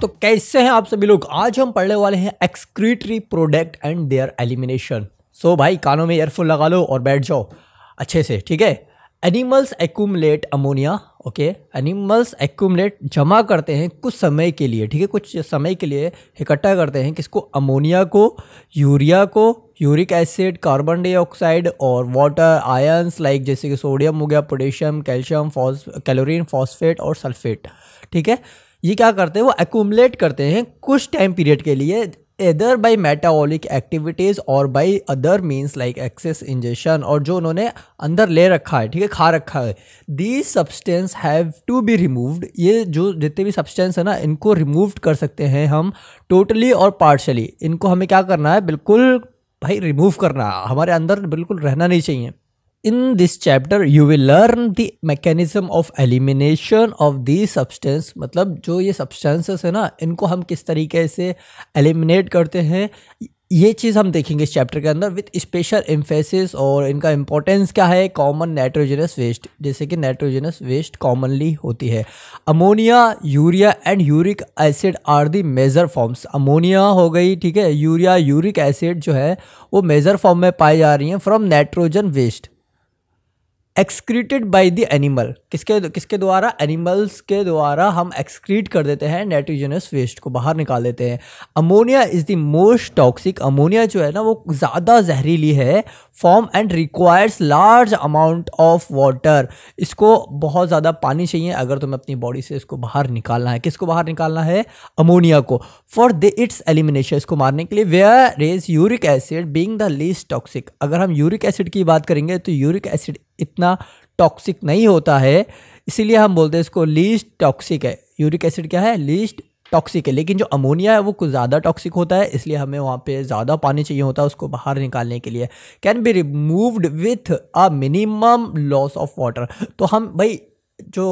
तो कैसे हैं आप सभी लोग आज हम पढ़ने वाले हैं excretory product and their elimination so भाई कानों में एयरफोन लगा लो और बैठ जाओ अच्छे से ठीक है animals accumulate ammonia okay animals accumulate जमा करते हैं कुछ समय के लिए ठीक है कुछ समय के लिए इकट्ठा करते हैं किसको अमोनिया को यूरिया को यूरिक एसिड कार्बन डाइऑक्साइड और वाटर आयंस लाइक जैसे कि सोडियम हो गया पोटेशियम कैल्शियम फॉस कैलोरीन फॉस्फेट और सल्फेट ठीक है ये क्या करते हैं वो एकूमलेट करते हैं कुछ टाइम पीरियड के लिए इधर बाई मेटाबॉलिक एक्टिविटीज़ और by other means like excess injection और जो उन्होंने अंदर ले रखा है ठीक है खा रखा है these substances have to be removed ये जो जितने भी सब्सटेंस है ना इनको रिमूव कर सकते हैं हम टोटली और पार्शली इनको हमें क्या करना है बिल्कुल भाई रिमूव करना हमारे अंदर बिल्कुल रहना नहीं चाहिए In this chapter, you will learn the mechanism of elimination of these substance. मतलब जो ये substances है ना इनको हम किस तरीके से eliminate करते हैं ये चीज़ हम देखेंगे इस चैप्टर के अंदर विथ स्पेशल इम्फेसिस और इनका इम्पोर्टेंस क्या है कॉमन नाइट्रोजनस वेस्ट जैसे कि नाइट्रोजनस वेस्ट कॉमनली होती है ammonia urea and uric acid are the major forms ammonia हो गई ठीक है यूरिया यूरिक एसिड जो है वो मेजर फॉर्म में पाई जा रही हैं from nitrogen waste excreted by the animal किसके किसके द्वारा एनिमल्स के द्वारा हम एक्सक्रीट कर देते हैं नाइट्रोजनस वेस्ट को बाहर निकाल देते हैं ammonia is the most toxic ammonia जो है ना वो ज़्यादा जहरीली है form and requires large amount of water इसको बहुत ज़्यादा पानी चाहिए अगर तुम्हें अपनी बॉडी से इसको बाहर निकालना है किसको बाहर निकालना है अमोनिया को फॉर द इट्स एलिमिनेशन इसको मारने के लिए whereas uric acid being the least toxic अगर हम यूरिक एसिड की बात करेंगे तो यूरिक एसिड इतना टॉक्सिक नहीं होता है इसीलिए हम बोलते हैं इसको लीस्ट टॉक्सिक है यूरिक एसिड क्या है लीस्ट टॉक्सिक है लेकिन जो अमोनिया है वो कुछ ज़्यादा टॉक्सिक होता है इसलिए हमें वहाँ पे ज़्यादा पानी चाहिए होता है उसको बाहर निकालने के लिए can be removed with a minimum loss of water तो हम भाई जो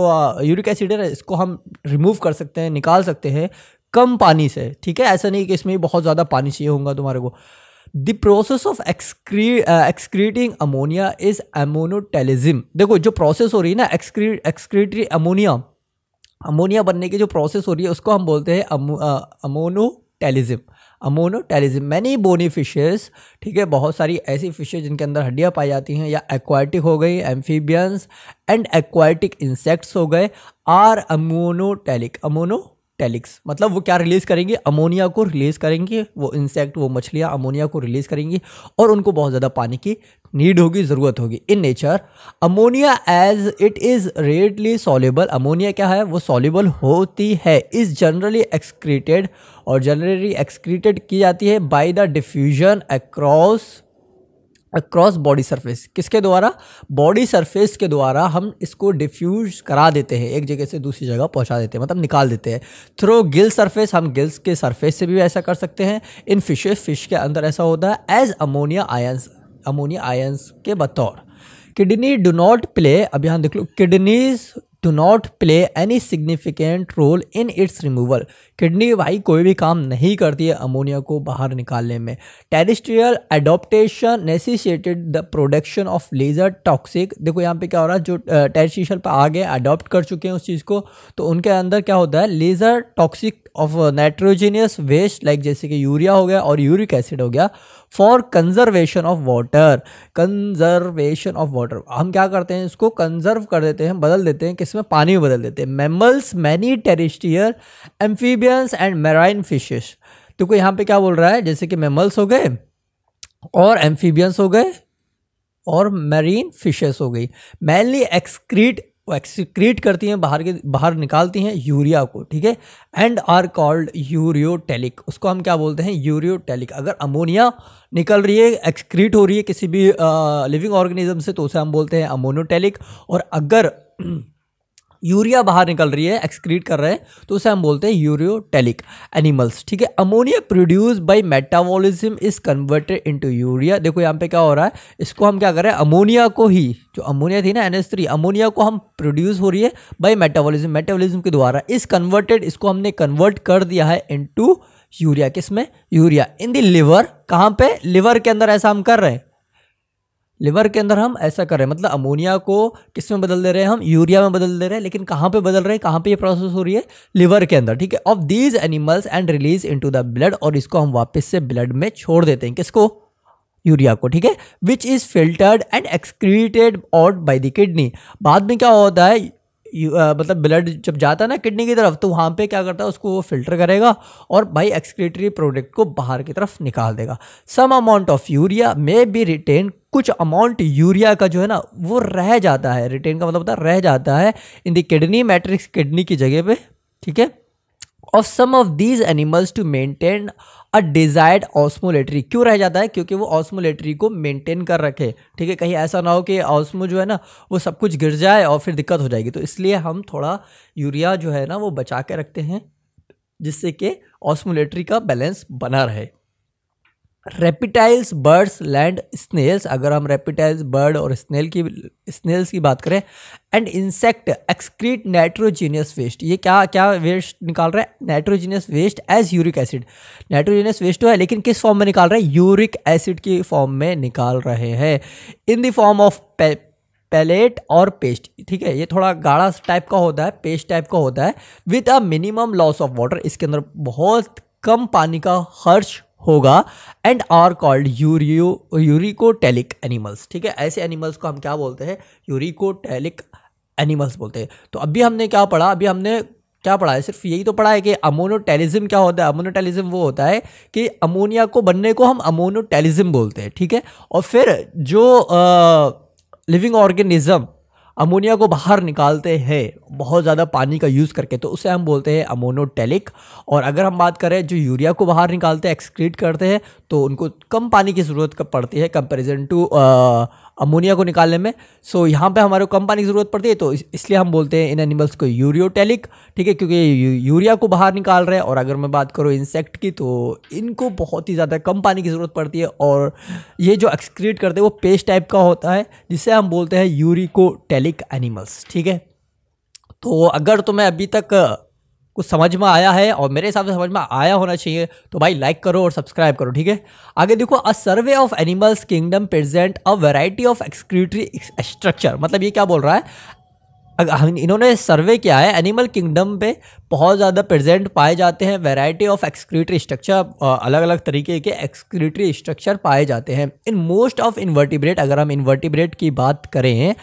यूरिक एसिड है इसको हम रिमूव कर सकते हैं निकाल सकते हैं कम पानी से ठीक है ऐसा नहीं कि इसमें बहुत ज़्यादा पानी चाहिए होगा तुम्हारे को the process of excreting ammonia is ammonotelism देखो जो प्रोसेस हो रही है ना एक्सक्रीटरी अमोनिया अमोनिया बनने की जो प्रोसेस हो रही है उसको हम बोलते हैं ammonotelism ammonotelism many bony fishes ठीक है बहुत सारी ऐसी फिशेज जिनके अंदर हड्डियाँ पाई जाती हैं या एक्वाटिक हो गई एम्फीबियंस एंड एक्वाटिक इंसेक्ट्स हो गए आर अमोनोटेलिक अमोनो टेलिक्स मतलब वो क्या रिलीज़ करेंगे अमोनिया को रिलीज़ करेंगे वो इंसेक्ट वो मछलियाँ अमोनिया को रिलीज़ करेंगी और उनको बहुत ज़्यादा पानी की नीड होगी ज़रूरत होगी in nature ammonia as it is readily soluble ammonia क्या है वो सॉलेबल होती है इज़ जनरली एक्सक्रीटेड और जनरली एक्सक्रीटेड की जाती है by the diffusion across across body surface किसके द्वारा बॉडी सरफेस के द्वारा हम इसको डिफ्यूज करा देते हैं एक जगह से दूसरी जगह पहुंचा देते हैं मतलब निकाल देते हैं थ्रो गिल सरफेस हम गिल्स के सरफेस से भी ऐसा कर सकते हैं इन फिश फिश के अंदर ऐसा होता है as ammonia ions ammonia ions के बतौर किडनी डू नॉट प्ले अब यहाँ देख लो kidneys do not play any significant role in its removal kidney भाई कोई भी काम नहीं करती है अमोनिया को बाहर निकालने में terrestrial adaptation necessitated the production of lesser toxic देखो यहाँ पे क्या हो रहा है जो टेरिस्ट्रियल पर आ गए अडोप्ट कर चुके हैं उस चीज़ को तो उनके अंदर क्या होता है lesser toxic of nitrogenous waste like जैसे कि यूरिया हो गया और यूरिक एसिड हो गया for conservation of water conservation of water हम क्या करते हैं इसको कंजर्व कर देते हैं बदल देते हैं किसमें पानी में बदल देते हैं mammals many terrestrial amphibians and marine fishes देखो यहाँ पे क्या बोल रहा है जैसे कि मेमल्स हो गए और एम्फीबियंस हो गए और मरीन फिशेस हो गई मेनली एक्सक्रीट वो करती हैं बाहर के बाहर निकालती हैं यूरिया को ठीक है एंड आर कॉल्ड यूरियोटेलिक उसको हम क्या बोलते हैं यूरियोटेलिक अगर अमोनिया निकल रही है एक्सक्रीट हो रही है किसी भी लिविंग ऑर्गेनिज्म से तो उसे हम बोलते हैं अमोनोटेलिक और अगर यूरिया बाहर निकल रही है एक्सक्रीट कर रहे हैं तो उसे हम बोलते हैं यूरियोटेलिक एनिमल्स ठीक है ammonia produce by metabolism is converted into urea देखो यहाँ पे क्या हो रहा है इसको हम क्या कर रहे हैं अमोनिया को ही जो अमोनिया थी ना एन अमोनिया को हम प्रोड्यूस हो रही है बाई मेटाबोलिज्म मेटाबोलिज्म के द्वारा इस कन्वर्टेड इसको हमने कन्वर्ट कर दिया है इंटू यूरिया किस में यूरिया इन द लिवर कहाँ पे लिवर के अंदर ऐसा हम कर रहे हैं लिवर के अंदर हम ऐसा कर रहे हैं मतलब अमोनिया को किस में बदल दे रहे हैं हम यूरिया में बदल दे रहे हैं लेकिन कहाँ पे बदल रहे हैं कहाँ पे ये प्रोसेस हो रही है लिवर के अंदर ठीक है of these animals and release to the blood और इसको हम वापस से ब्लड में छोड़ देते हैं किसको यूरिया को ठीक है which is filtered and excreted out by the kidney बाद में क्या होता है मतलब ब्लड जब जाता है ना किडनी की तरफ तो वहाँ पे क्या करता है उसको वो फिल्टर करेगा और भाई एक्सक्रेटरी प्रोडक्ट को बाहर की तरफ निकाल देगा some amount of urea may be retain कुछ अमाउंट यूरिया का जो है ना वो रह जाता है रिटेन का मतलब होता है रह जाता है in the kidney matrix kidney की जगह पे ठीक है of some of these animals to maintain a desired osmolarity क्यों रह जाता है क्योंकि वो ऑस्मोलेटरी को मेंटेन कर रखे ठीक है कहीं ऐसा ना हो कि ऑस्मो जो है ना वो सब कुछ गिर जाए और फिर दिक्कत हो जाएगी तो इसलिए हम थोड़ा यूरिया जो है ना वो बचा के रखते हैं जिससे कि ऑस्मोलेटरी का बैलेंस बना रहे रेपिटाइल्स बर्ड्स लैंड स्नेल्स अगर हम रेपिटाइल्स बर्ड और स्नेल की स्नेल्स की बात करें and insect excrete nitrogenous waste ये क्या क्या वेस्ट निकाल रहा है nitrogenous waste as uric acid nitrogenous waste तो है लेकिन किस फॉर्म में निकाल रहा है यूरिक एसिड की फॉर्म में निकाल रहे हैं in the form of pellet और पेस्ट ठीक है ये थोड़ा गाढ़ा टाइप का होता है पेस्ट टाइप का होता है with a minimum loss of water इसके अंदर बहुत कम पानी का खर्च होगा and are called ureo uricotelic animals ठीक है ऐसे एनिमल्स को हम क्या बोलते हैं यूरिकोटेलिक एनिमल्स बोलते हैं तो अभी हमने क्या पढ़ा अभी हमने क्या पढ़ा है सिर्फ यही तो पढ़ा है कि अमोनोटेलिज्म क्या होता है अमोनोटेलिज्म वो होता है कि अमोनिया को बनने को हम अमोनोटेलिज्म बोलते हैं ठीक है और फिर जो लिविंग ऑर्गेनिज्म अमोनिया को बाहर निकालते हैं बहुत ज़्यादा पानी का यूज़ करके तो उसे हम बोलते हैं अमोनोटेलिक और अगर हम बात करें जो यूरिया को बाहर निकालते हैं एक्सक्रीट करते हैं तो उनको कम पानी की ज़रूरत पड़ती है कंपेरिजन टू अमोनिया को निकालने में सो so, यहाँ पे हमारे कम पानी की ज़रूरत पड़ती है तो इस, इसलिए हम बोलते हैं इन एनिमल्स को यूरियोटेलिक ठीक है क्योंकि यूरिया को बाहर निकाल रहे हैं और अगर मैं बात करूँ इंसेक्ट की तो इनको बहुत ही ज़्यादा कम पानी की ज़रूरत पड़ती है और ये जो एक्सक्रीट करते हैं वो पेस्ट टाइप का होता है जिसे हम बोलते हैं यूरिकोटेलिक एनिमल्स ठीक है तो अगर तुम्हें तो अभी तक कुछ समझ में आया है और मेरे हिसाब से समझ में आया होना चाहिए तो भाई लाइक करो और सब्सक्राइब करो ठीक है आगे देखो a survey of animals kingdom present a variety of excretory structure मतलब ये क्या बोल रहा है इन्होंने सर्वे किया है एनिमल किंगडम पे बहुत ज़्यादा प्रेजेंट पाए जाते हैं वैरायटी ऑफ एक्सक्रीटरी स्ट्रक्चर अलग अलग तरीके के एक्सक्रीटरी स्ट्रक्चर पाए जाते हैं इन मोस्ट ऑफ इन्वर्टिब्रेट अगर हम इन्वर्टिब्रेट की बात करें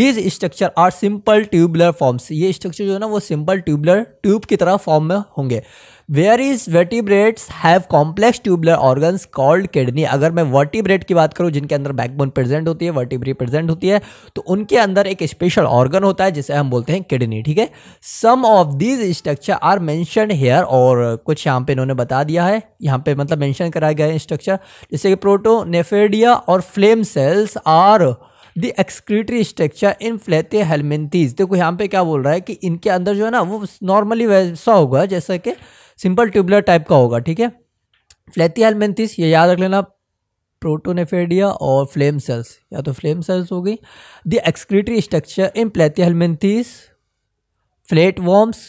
these structure are simple tubular forms ये स्ट्रक्चर जो है ना वो सिंपल ट्यूबलर ट्यूब की तरह फॉर्म में होंगे whereas vertebrates have complex tubular organs called kidney अगर मैं वर्टिब्रेट की बात करूं जिनके अंदर बैकबोन प्रेजेंट होती है वर्टिब्री प्रेजेंट होती है तो उनके अंदर एक स्पेशल ऑर्गन होता है जिसे हम बोलते हैं किडनी ठीक है some of these structure are mentioned here और कुछ यहाँ पे इन्होंने बता दिया है यहाँ पे मतलब मैंशन कराया गया है स्ट्रक्चर जैसे कि प्रोटोनेफेडिया और flame cells are the excretory structure in platyhelminthes देखो यहाँ पे क्या बोल रहा है कि इनके अंदर जो है ना वो नॉर्मली वैसा होगा जैसा कि सिंपल ट्यूबुलर टाइप का होगा ठीक है फ्लैती हेलमेंथिस ये याद रख लेना प्रोटोनेफेडिया और फ्लेम सेल्स या तो फ्लेम सेल्स हो गई the excretory structure in platyhelminthes flat worms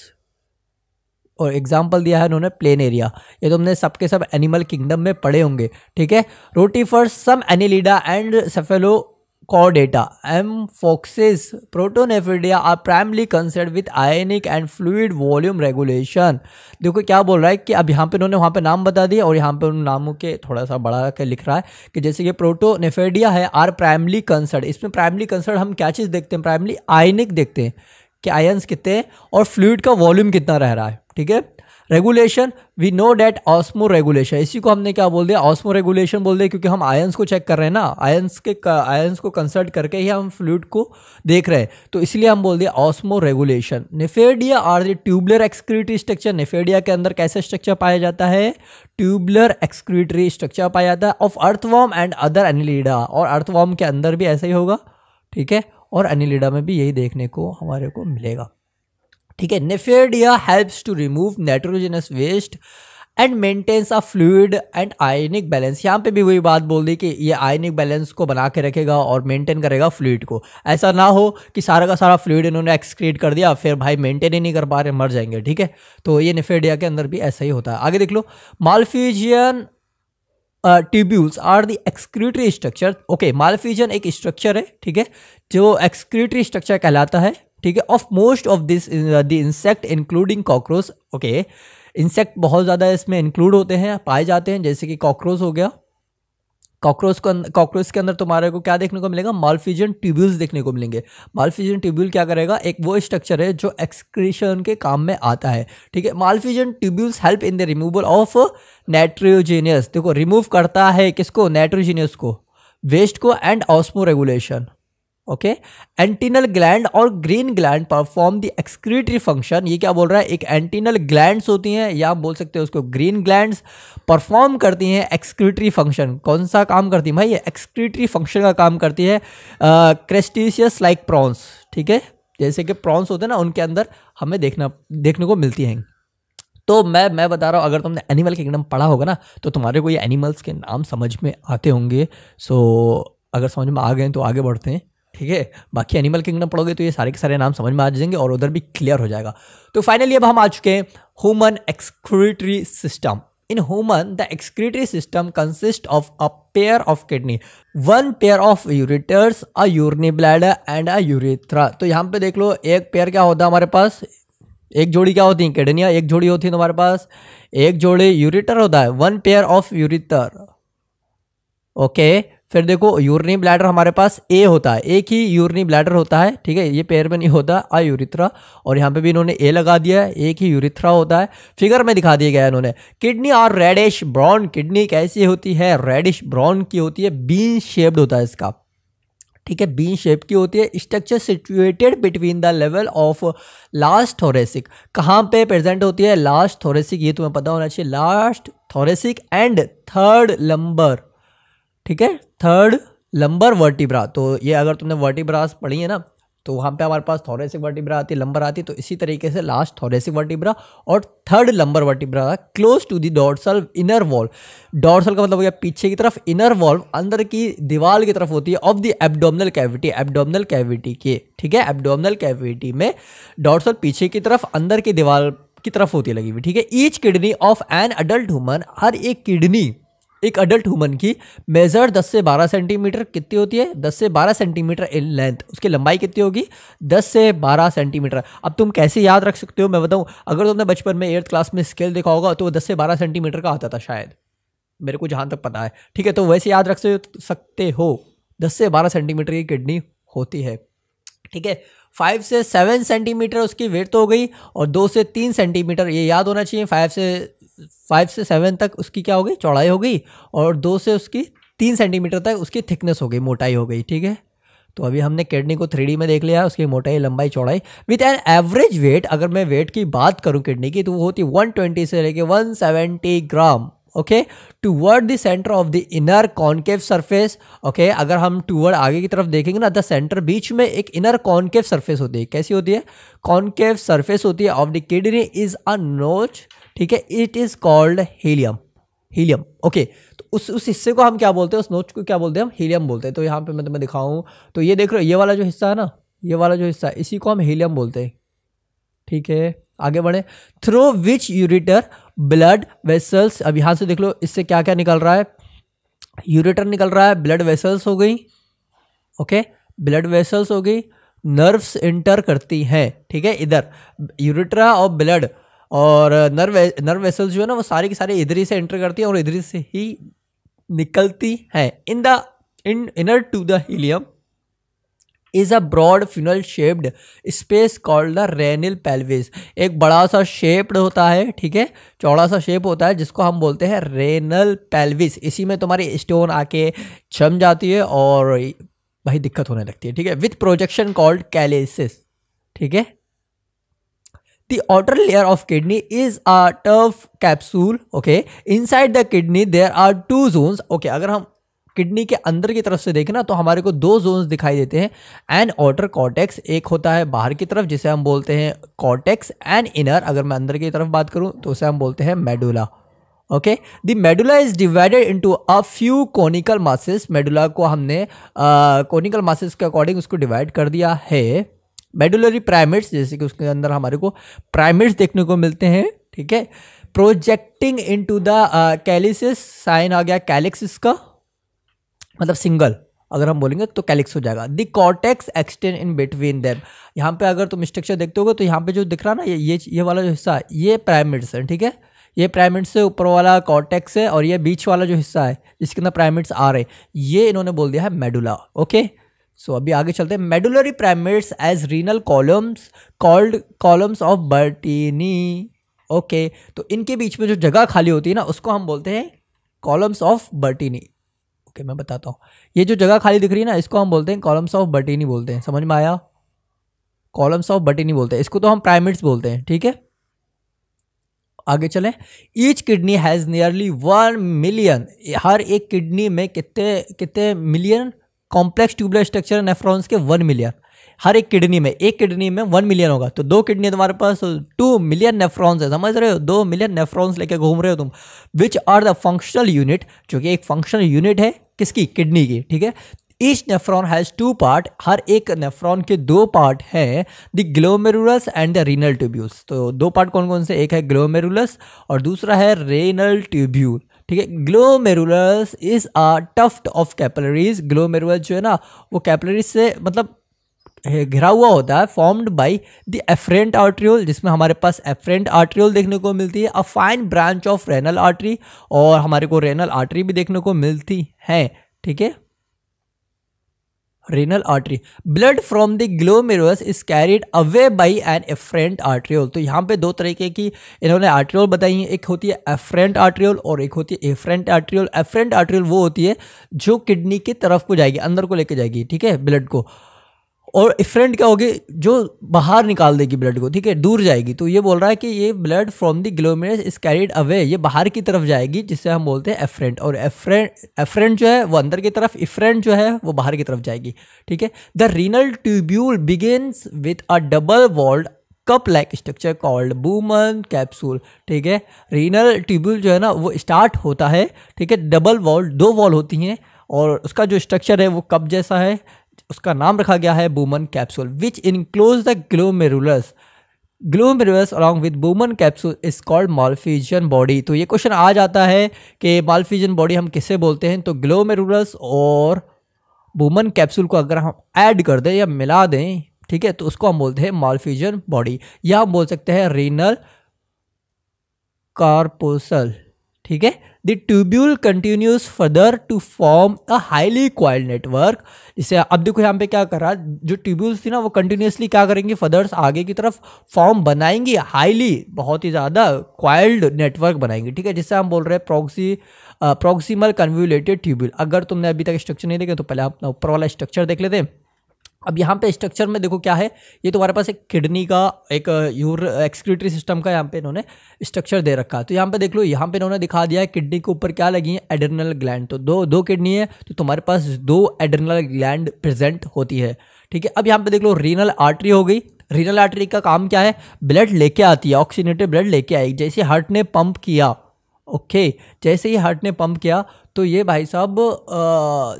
और एग्जाम्पल दिया है उन्होंने प्लेन एरिया ये तो हमने सबके सब एनिमल किंगडम में पड़े होंगे ठीक है rotifers some annelida and cephalochordata chordata. M. foxes protonephidia are primarily concerned with ionic and fluid volume regulation. देखो क्या बोल रहा है कि अब यहाँ पे उन्होंने वहाँ पे नाम बता दिया और यहाँ पे उन नामों के थोड़ा सा बढ़ा के लिख रहा है कि जैसे कि प्रोटोनेफेडिया है आर प्राइमली कंसर्ड इसमें प्राइमली कंसर्ड हम क्या चीज़ देखते हैं प्राइमली आयनिक देखते हैं कि आयन्स कितने और फ्लूड का वॉल्यूम कितना रह रहा है ठीक है regulation we know that osmoregulation इसी को हमने क्या बोल दिया ऑस्मो रेगुलेशन बोल दिया क्योंकि हम आयंस को चेक कर रहे हैं ना आयंस के आयंस को कंसल्ट करके ही हम फ्लूड को देख रहे हैं तो इसलिए हम बोल दिया osmoregulation nephridia are the tubular excretory structure nephridia के अंदर कैसे स्ट्रक्चर पाया जाता है ट्यूबलर एक्सक्रीटरी स्ट्रक्चर पाया जाता है of earthworm and other annelida और अर्थवॉम के अंदर भी ऐसा ही होगा ठीक है और एनिलीडा में भी यही देखने को हमारे को मिलेगा ठीक है nephridia helps to remove nitrogenous waste and maintains a fluid and ionic balance यहाँ पे भी वही बात बोल दी कि ये आयनिक बैलेंस को बना के रखेगा और मेंटेन करेगा फ्लूड को ऐसा ना हो कि सारा का सारा फ्लूड इन्होंने एक्सक्रीट कर दिया फिर भाई मेंटेन ही नहीं कर पा रहे मर जाएंगे ठीक है तो ये निफेडिया के अंदर भी ऐसा ही होता है आगे देख लो Malpighian tubules are the excretory structure okay Malpighian एक स्ट्रक्चर है ठीक है जो एक्सक्रीटरी स्ट्रक्चर कहलाता है ठीक है of most of this the insect including cockroach okay insect बहुत ज़्यादा इसमें इंक्लूड होते हैं पाए जाते हैं जैसे कि कॉकरोच हो गया कॉकरोच को कॉकरोच अं-, के अंदर तुम्हारे को क्या देखने को मिलेगा मालफिजन ट्यूब्यूल्स देखने को मिलेंगे मालफिजन ट्यूब्यूल क्या करेगा एक वो स्ट्रक्चर है जो एक्सक्रीशन के काम में आता है ठीक है Malpighian tubules help in the removal of nitrogenous देखो रिमूव करता है किसको नाइट्रोजीनियस को वेस्ट को and osmoregulation okay antennal gland और green gland perform the excretory function ये क्या बोल रहा है एक एंटीनल ग्लैंड्स होती हैं या आप बोल सकते हो उसको ग्रीन ग्लैंड्स परफॉर्म करती हैं एक्सक्रीटरी फंक्शन कौन सा काम करती है भाई ये एक्सक्रीटरी फंक्शन का काम करती है क्रेस्टिशियस लाइक प्रॉन्स ठीक है जैसे कि प्रॉन्स होते हैं ना उनके अंदर हमें देखना देखने को मिलती हैं तो मैं मैं बता रहा हूँ अगर तुमने एनिमल किंगडम पढ़ा होगा ना तो तुम्हारे को ये एनिमल्स के नाम समझ में आते होंगे सो अगर समझ में आ गए तो आगे बढ़ते हैं ठीक है बाकी एनिमल किंगडम पढ़ोगे तो ये सारे के सारे नाम समझ में आ जाएंगे और उधर भी क्लियर हो जाएगा तो फाइनली अब हम आ चुके हैं human excretory system in human the excretory system consist of a pair of kidney one pair of ureters a urinary bladder and a urethra तो यहाँ पे देख लो एक पेयर क्या होता है हमारे पास एक जोड़ी क्या होती है किडनिया एक जोड़ी होती है तुम्हारे पास एक जोड़ी यूरिटर होता है one pair of ureter okay okay. फिर देखो यूरनी ब्लैडर हमारे पास ए होता है एक ही यूरनी ब्लैडर होता है ठीक है ये पैर में नहीं होता आ यूरिथ्रा और यहाँ पे भी इन्होंने ए लगा दिया है एक ही यूरिथ्रा होता है फिगर में दिखा दिया गया इन्होंने किडनी और रेडिश ब्राउन किडनी कैसी होती है रेडिश ब्राउन की होती है बीन शेप्ड होता है इसका ठीक है बीन शेप की होती है structure situated between the level of last thoracic कहाँ पे प्रेजेंट होती है लास्ट थोरेसिक ये तुम्हें पता होना चाहिए last thoracic and third lumbar ठीक है थर्ड लंबर वर्टिब्रा तो ये अगर तुमने वर्टिब्रास पढ़ी है ना तो वहाँ पे हमारे पास थोरेसिक वर्टिब्रा आती है लंबर आती है तो इसी तरीके से लास्ट थोरेसिक वर्टिब्रा और third lumbar vertebra close to the dorsal inner wall dorsal का मतलब हो गया पीछे की तरफ इनर वॉल्व अंदर की दीवार की तरफ होती है of the abdominal cavity abdominal cavity के ठीक है एबडोमिनल कैविटी में डॉर्सल पीछे की तरफ अंदर की दीवार की तरफ होती है लगी हुई ठीक है each kidney of an adult human हर एक किडनी एक अडल्ट ह्यूमन की मेजर 10 से 12 सेंटीमीटर कितनी होती है 10 से 12 सेंटीमीटर इन लेंथ उसकी लंबाई कितनी होगी 10 से 12 सेंटीमीटर अब तुम कैसे याद रख सकते हो मैं बताऊँ अगर तुमने बचपन में एट्थ क्लास में स्केल देखा होगा तो वो दस से बारह सेंटीमीटर का आता था शायद मेरे को जहाँ तक पता है ठीक है तो वैसे याद रख सकते हो दस से बारह सेंटीमीटर की किडनी होती है ठीक है फाइव से सेवन सेंटीमीटर उसकी वेट तो हो गई और दो से तीन सेंटीमीटर ये याद होना चाहिए फाइव से फाइव से सेवन तक उसकी क्या हो गई चौड़ाई हो गई और दो से उसकी तीन सेंटीमीटर तक उसकी थिकनेस हो गई मोटाई हो गई ठीक है तो अभी हमने किडनी को थ्री में देख लिया उसकी मोटाई लंबाई चौड़ाई विथ एन एवरेज वेट अगर मैं वेट की बात करूँ किडनी की तो वो होती वन ट्वेंटी से लेके one seventy gram okay toward the centre of the inner concave surface okay अगर हम टूवर्ड आगे की तरफ देखेंगे ना द सेंटर बीच में एक इनर कॉन्केव सरफेस होती है कैसी होती है कॉन्केव सरफेस होती है of the kidney is a notch ठीक है it is called hilum hilum okay तो उस उस हिस्से को हम क्या बोलते हैं उस नोच को क्या बोलते हैं हम हीलियम बोलते हैं तो यहाँ पे मैं तुम्हें दिखाऊँ तो ये देख रहे हो ये वाला जो हिस्सा है ना ये वाला जो हिस्सा है इसी को हम हीलियम बोलते हैं ठीक है आगे बढ़े through which ureter blood vessels अब यहाँ से देख लो इससे क्या क्या निकल रहा है यूरिटर निकल रहा है ब्लड वेसल्स हो गई ओके ब्लड वेसल्स हो गई नर्व्स इंटर करती हैं ठीक है इधर यूरिट्रा और ब्लड और नर्व नर्व वेसल्स जो है ना वो सारी की सारी इधर ही से एंटर करती है और इधर से ही निकलती हैं in the in inner to the hilum is a broad funnel shaped space called the renal pelvis एक बड़ा सा शेप्ड होता है ठीक है चौड़ा सा शेप होता है जिसको हम बोलते हैं रेनल पेल्विस इसी में तुम्हारी स्टोन आके छम जाती है और भाई दिक्कत होने लगती है ठीक है विथ प्रोजेक्शन कॉल्ड कैलेसिस ठीक है The outer layer of kidney is a tough capsule. Okay, inside the kidney there are two zones. Okay, अगर हम किडनी के अंदर की तरफ से देखें ना तो हमारे को दो जोन्स दिखाई देते हैं एंड आउटर कॉटेक्स एक होता है बाहर की तरफ जिसे हम बोलते हैं कॉटेक्स एंड इनर अगर मैं अंदर की तरफ बात करूँ तो उसे हम बोलते हैं medulla okay the medulla is divided into a few conical masses medulla को हमने कॉनिकल uh, मासेस के अकॉर्डिंग उसको डिवाइड कर दिया है मेडुलरी प्राइमेट्स जैसे कि उसके अंदर हमारे को प्राइमेट्स देखने को मिलते हैं ठीक है projecting in to the calyces साइन आ गया कैलिक्सिस का मतलब सिंगल अगर हम बोलेंगे तो कैलिक्स हो जाएगा the cortex extend in between them यहाँ पे अगर तुम स्ट्रक्चर देखते हो तो यहाँ पे जो दिख रहा ना ये ये ये वाला जो हिस्सा है ये प्राइमेट्स है ठीक है ये प्राइमेट्स से ऊपर वाला कॉटेक्स है और ये बीच वाला जो हिस्सा है जिसके अंदर प्राइमेट्स आ रहे हैं ये इन्होंने बोल दिया है मेडुला ओके सो अभी आगे चलते हैं medullary pyramids as renal columns called columns of Bertini okay तो इनके बीच में जो जगह खाली होती है ना उसको हम बोलते हैं कॉलम्स ऑफ बर्टिनी ओके मैं बताता हूँ ये जो जगह खाली दिख रही है ना इसको हम बोलते हैं कॉलम्स ऑफ बर्टिनी बोलते हैं समझ में आया कॉलम्स ऑफ बर्टिनी बोलते हैं इसको तो हम प्राइमेट्स बोलते हैं ठीक है आगे चलें each kidney has nearly one million हर एक किडनी में कितने कितने million complex tubular structure nephrons के वन मिलियन हर एक किडनी में एक किडनी में वन मिलियन होगा तो दो किडनी तुम्हारे पास टू मिलियन नेफ्रॉन्स है समझ रहे हो दो मिलियन नेफ्रॉन्स लेके घूम रहे हो तुम which are the functional unit जो कि एक फंक्शनल यूनिट है किसकी किडनी की ठीक है each nephron has two part हर एक नेफ्रॉन के दो पार्ट हैं the glomerulus and the renal tubules तो दो पार्ट कौन कौन से एक है ग्लोमेरुलस और दूसरा है रेनल ट्यूब्यूल ठीक है glomerulus is a tuft of capillaries glomerulus जो है ना वो कैपलरीज से मतलब घिरा हुआ होता है formed by the efferent arteriole जिसमें हमारे पास एफरेंट आर्ट्रियोल देखने को मिलती है a fine branch of renal artery और हमारे को रेनल आर्टरी भी देखने को मिलती है ठीक है renal artery blood from the glomerulus is carried away by an efferent arteriole तो यहाँ पे दो तरीके की इन्होंने आर्ट्रियोल बताई है एक होती है एफरेंट आर्ट्रियोल और एक होती है एफरेंट आर्ट्रियोल एफरेंट आर्ट्रियोल वो होती है जो किडनी की तरफ को जाएगी अंदर को लेके जाएगी ठीक है ब्लड को और इफरेंट क्या होगी जो बाहर निकाल देगी ब्लड को ठीक है दूर जाएगी तो ये बोल रहा है कि ये blood from the glomerulus is carried away ये बाहर की तरफ जाएगी जिससे हम बोलते हैं एफरेंट और एफरेंट एफरेंट जो है वो अंदर की तरफ इफरेंट जो है वो बाहर की तरफ जाएगी ठीक है the renal tubule begins with a double walled cup like structure called Bowman capsule ठीक है रीनल ट्यूब्यूल जो है ना वो स्टार्ट होता है ठीक है डबल वॉल्ड दो वॉल होती हैं और उसका जो स्ट्रक्चर है वो कप जैसा है उसका नाम रखा गया है Bowman capsule which enclose the glomerulus along with Bowman capsule is called Malpighian body तो ये क्वेश्चन आ जाता है कि मालफीजन बॉडी हम किसे बोलते हैं तो ग्लोमेरुलस और बूमन कैप्सूल को अगर हम ऐड कर दें या मिला दें ठीक है तो उसको हम बोलते हैं मालफीजन बॉडी या हम बोल सकते हैं रीनल कार्पोसल ठीक है the tubule continues further to form a highly coiled network जैसे अब देखो यहाँ पे क्या कर रहा जो ट्यूब्यूल्स थी ना वो कंटिन्यूसली क्या करेंगे फर्दर्स आगे की तरफ फॉर्म बनाएंगी हाईली बहुत ही ज़्यादा क्वाइल्ड नेटवर्क बनाएंगे ठीक है जिससे हम बोल रहे हैं प्रोक्सी प्रोक्सीमल कन्व्यूलेटेड ट्यूब्यूल अगर तुमने अभी तक स्ट्रक्चर नहीं देखा तो पहले अपना ऊपर वाला स्ट्रक्चर देख लेते हैं अब यहाँ पे स्ट्रक्चर में देखो क्या है ये तुम्हारे पास एक किडनी का एक यूर एक्सक्रीटरी सिस्टम का यहाँ पे इन्होंने स्ट्रक्चर दे रखा है तो यहाँ पे देख लो यहाँ पे इन्होंने दिखा दिया है किडनी के ऊपर क्या लगी है एडरनल ग्लैंड तो दो दो किडनी है तो तुम्हारे पास दो एडरनल ग्लैंड प्रेजेंट होती है ठीक है अब यहाँ पे देख लो रीनल आर्टरी हो गई रीनल आर्टरी का काम क्या है ब्लड लेके आती है ऑक्सीनेटेड ब्लड लेके आई जैसे हार्ट ने पंप किया ओके जैसे ही हार्ट ने पंप किया तो ये भाई साहब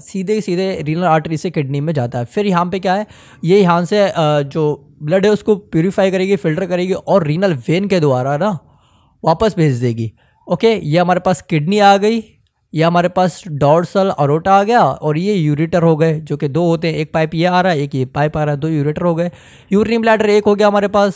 सीधे सीधे रीनल आर्टरी से किडनी में जाता है फिर यहाँ पे क्या है ये यहाँ से आ, जो ब्लड है उसको प्योरीफाई करेगी फिल्टर करेगी और रीनल वेन के द्वारा ना वापस भेज देगी ओके ये हमारे पास किडनी आ गई ये हमारे पास डॉर्सल अरोटा आ गया और ये यूरिटर हो गए जो कि दो होते हैं एक पाइप ये आ रहा है एक ये पाइप आ रहा है दो यूरिटर हो गए यूरिन ब्लैडर एक हो गया हमारे पास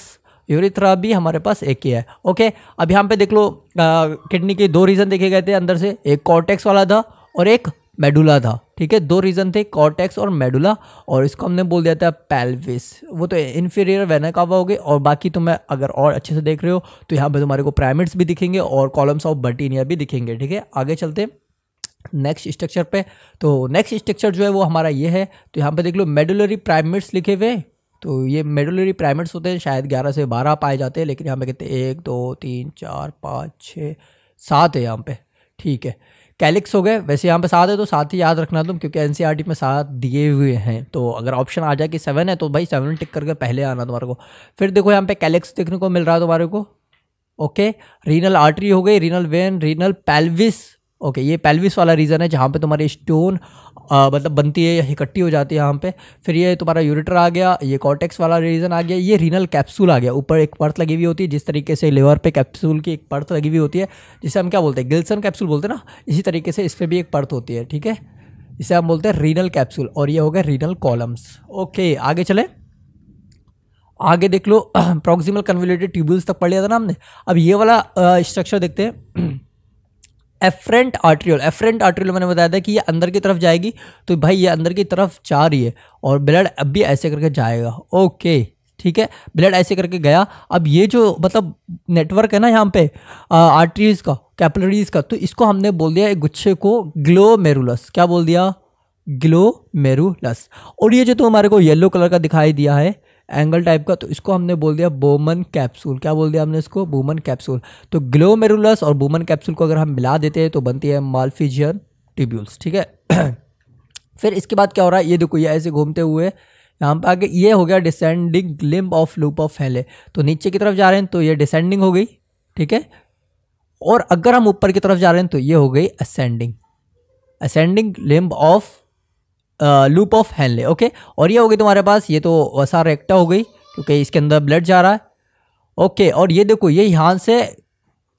यूरिथ्रा भी हमारे पास एक ही है ओके अब यहाँ पे देख लो किडनी के दो रीज़न देखे गए थे अंदर से एक कॉर्टेक्स वाला था और एक मेडुला था ठीक है दो रीज़न थे कॉर्टेक्स और मेडुला और इसको हमने बोल दिया था पेल्विस वो तो इन्फीरियर वेनाकावा हो गए और बाकी तुम्हें तो अगर और अच्छे से देख रहे हो तो यहाँ पे तुम्हारे तो को प्राइमेट्स भी दिखेंगे और कॉलम्स ऑफ बर्टीनिया भी दिखेंगे ठीक है आगे चलते नेक्स्ट स्ट्रक्चर पे तो नेक्स्ट स्ट्रक्चर जो है वो हमारा ये है तो यहाँ पे देख लो मेडुलरी प्राइमेट्स लिखे हुए तो ये मेडुलरी प्राइमेट्स होते हैं शायद ग्यारह से बारह पाए जाते हैं लेकिन यहाँ पे कहते हैं एक दो तीन चार पाँच छः सात है यहाँ पे ठीक है कैलिक्स हो गए वैसे यहाँ पे सात है तो सात ही याद रखना तुम क्योंकि एन e में सात दिए हुए हैं तो अगर ऑप्शन आ जाए कि सेवन है तो भाई सेवन टिक करके पहले आना तुम्हारे को फिर देखो यहाँ पे कैलिक्स देखने को मिल रहा है तुम्हारे को ओके रीनल आर्टरी हो गई renal vein renal pelvis okay ये पैल्विस वाला रीज़न है जहाँ पे तुम्हारे स्टोन मतलब बनती है या इकट्ठी हो जाती है यहाँ पे फिर ये तुम्हारा यूरिटर आ गया ये कॉटेक्स वाला रीजन आ गया ये रीनल कैप्सूल आ गया ऊपर एक पर्थ लगी हुई होती है जिस तरीके से लिवर पे कैप्सूल की एक पर्थ लगी हुई होती है जिसे हम क्या बोलते हैं गिल्सन कैप्सूल बोलते हैं ना इसी तरीके से इस पर भी एक पर्थ होती है ठीक है इसे हम बोलते हैं रीनल कैप्सूल और ये हो गया रीनल कॉलम्स ओके आगे चले आगे देख लो प्रॉक्सिमल कन्वेलेटेड ट्यूब्यूल्स तक पढ़ लिया था ना हमने अब ये वाला स्ट्रक्चर देखते हैं एफरेंट आर्ट्रियल एफरेंट आर्ट्रियल मैंने बताया था कि ये अंदर की तरफ जाएगी तो भाई ये अंदर की तरफ जा रही है और ब्लड अब भी ऐसे करके जाएगा ओके ठीक है ब्लड ऐसे करके गया अब ये जो मतलब नेटवर्क है ना यहाँ पे आर्टरीज का कैपलरीज का तो इसको हमने बोल दिया एक गुच्छे को ग्लो मेरुलस क्या बोल दिया ग्लो मेरुलस और ये जो तो हमारे को येलो कलर का दिखाई दिया है एंगल टाइप का तो इसको हमने बोल दिया बोमन कैप्सूल क्या बोल दिया हमने इसको बोमन कैप्सूल तो ग्लोमेरुलस और बोमन कैप्सूल को अगर हम मिला देते हैं तो बनती है मालफिजियन ट्यूब्यूल्स ठीक है फिर इसके बाद क्या हो रहा है ये देखो ये ऐसे घूमते हुए यहाँ पर आगे ये हो गया descending limb of loop of Henle तो नीचे की तरफ जा रहे हैं तो ये डिसेंडिंग हो गई ठीक है और अगर हम ऊपर की तरफ जा रहे हैं तो ये हो गई ascending ascending limb of loop of Henle okay और ये हो गई तुम्हारे पास ये तो वसा रेक्टा हो गई क्योंकि इसके अंदर ब्लड जा रहा है ओके और ये देखो ये यहाँ से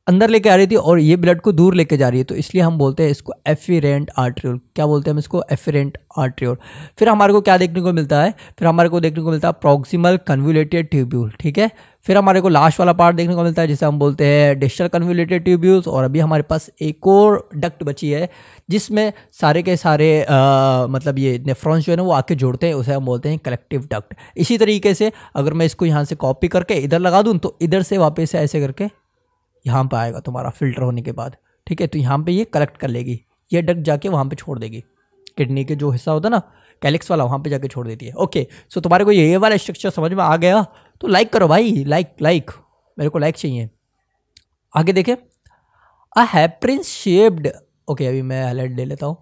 अंदर लेके आ रही थी और ये ब्लड को दूर लेके जा रही है तो इसलिए हम बोलते हैं इसको एफिरेंट आर्ट्रियोल क्या बोलते हैं हम इसको एफिरेंट आर्ट्रियोल फिर हमारे को क्या देखने को मिलता है फिर हमारे को देखने को मिलता है प्रॉक्सिमल कन्व्यूलेटेड ट्यूब्यूल ठीक है फिर हमारे को लास्ट वाला पार्ट देखने को मिलता है जिसे हम बोलते हैं डिस्टल कन्व्यूलेटेड ट्यूब्यूल्स और अभी हमारे पास एक और डक्ट बची है जिसमें सारे के सारे आ, मतलब ये नेफ्रॉन्स जो है ना वो आके जोड़ते हैं उसे हम बोलते हैं कलेक्टिव डक्ट इसी तरीके से अगर मैं इसको यहाँ से कॉपी करके इधर लगा दूँ तो इधर से वापस से ऐसे करके यहाँ पर आएगा तुम्हारा फिल्टर होने के बाद ठीक है तो यहाँ पर ये कलेक्ट कर लेगी ये डक्ट जाके वहाँ पर छोड़ देगी किडनी के जो हिस्सा होता है ना कैलिक्स वाला वहाँ पे जाके छोड़ देती है ओके सो तुम्हारे को ये वाला स्ट्रक्चर समझ में आ गया तो लाइक करो भाई लाइक लाइक मेरे को लाइक चाहिए आगे देखें अ हैप्रिन शेप्ड ओके अभी मैं हेलेट ले लेता हूँ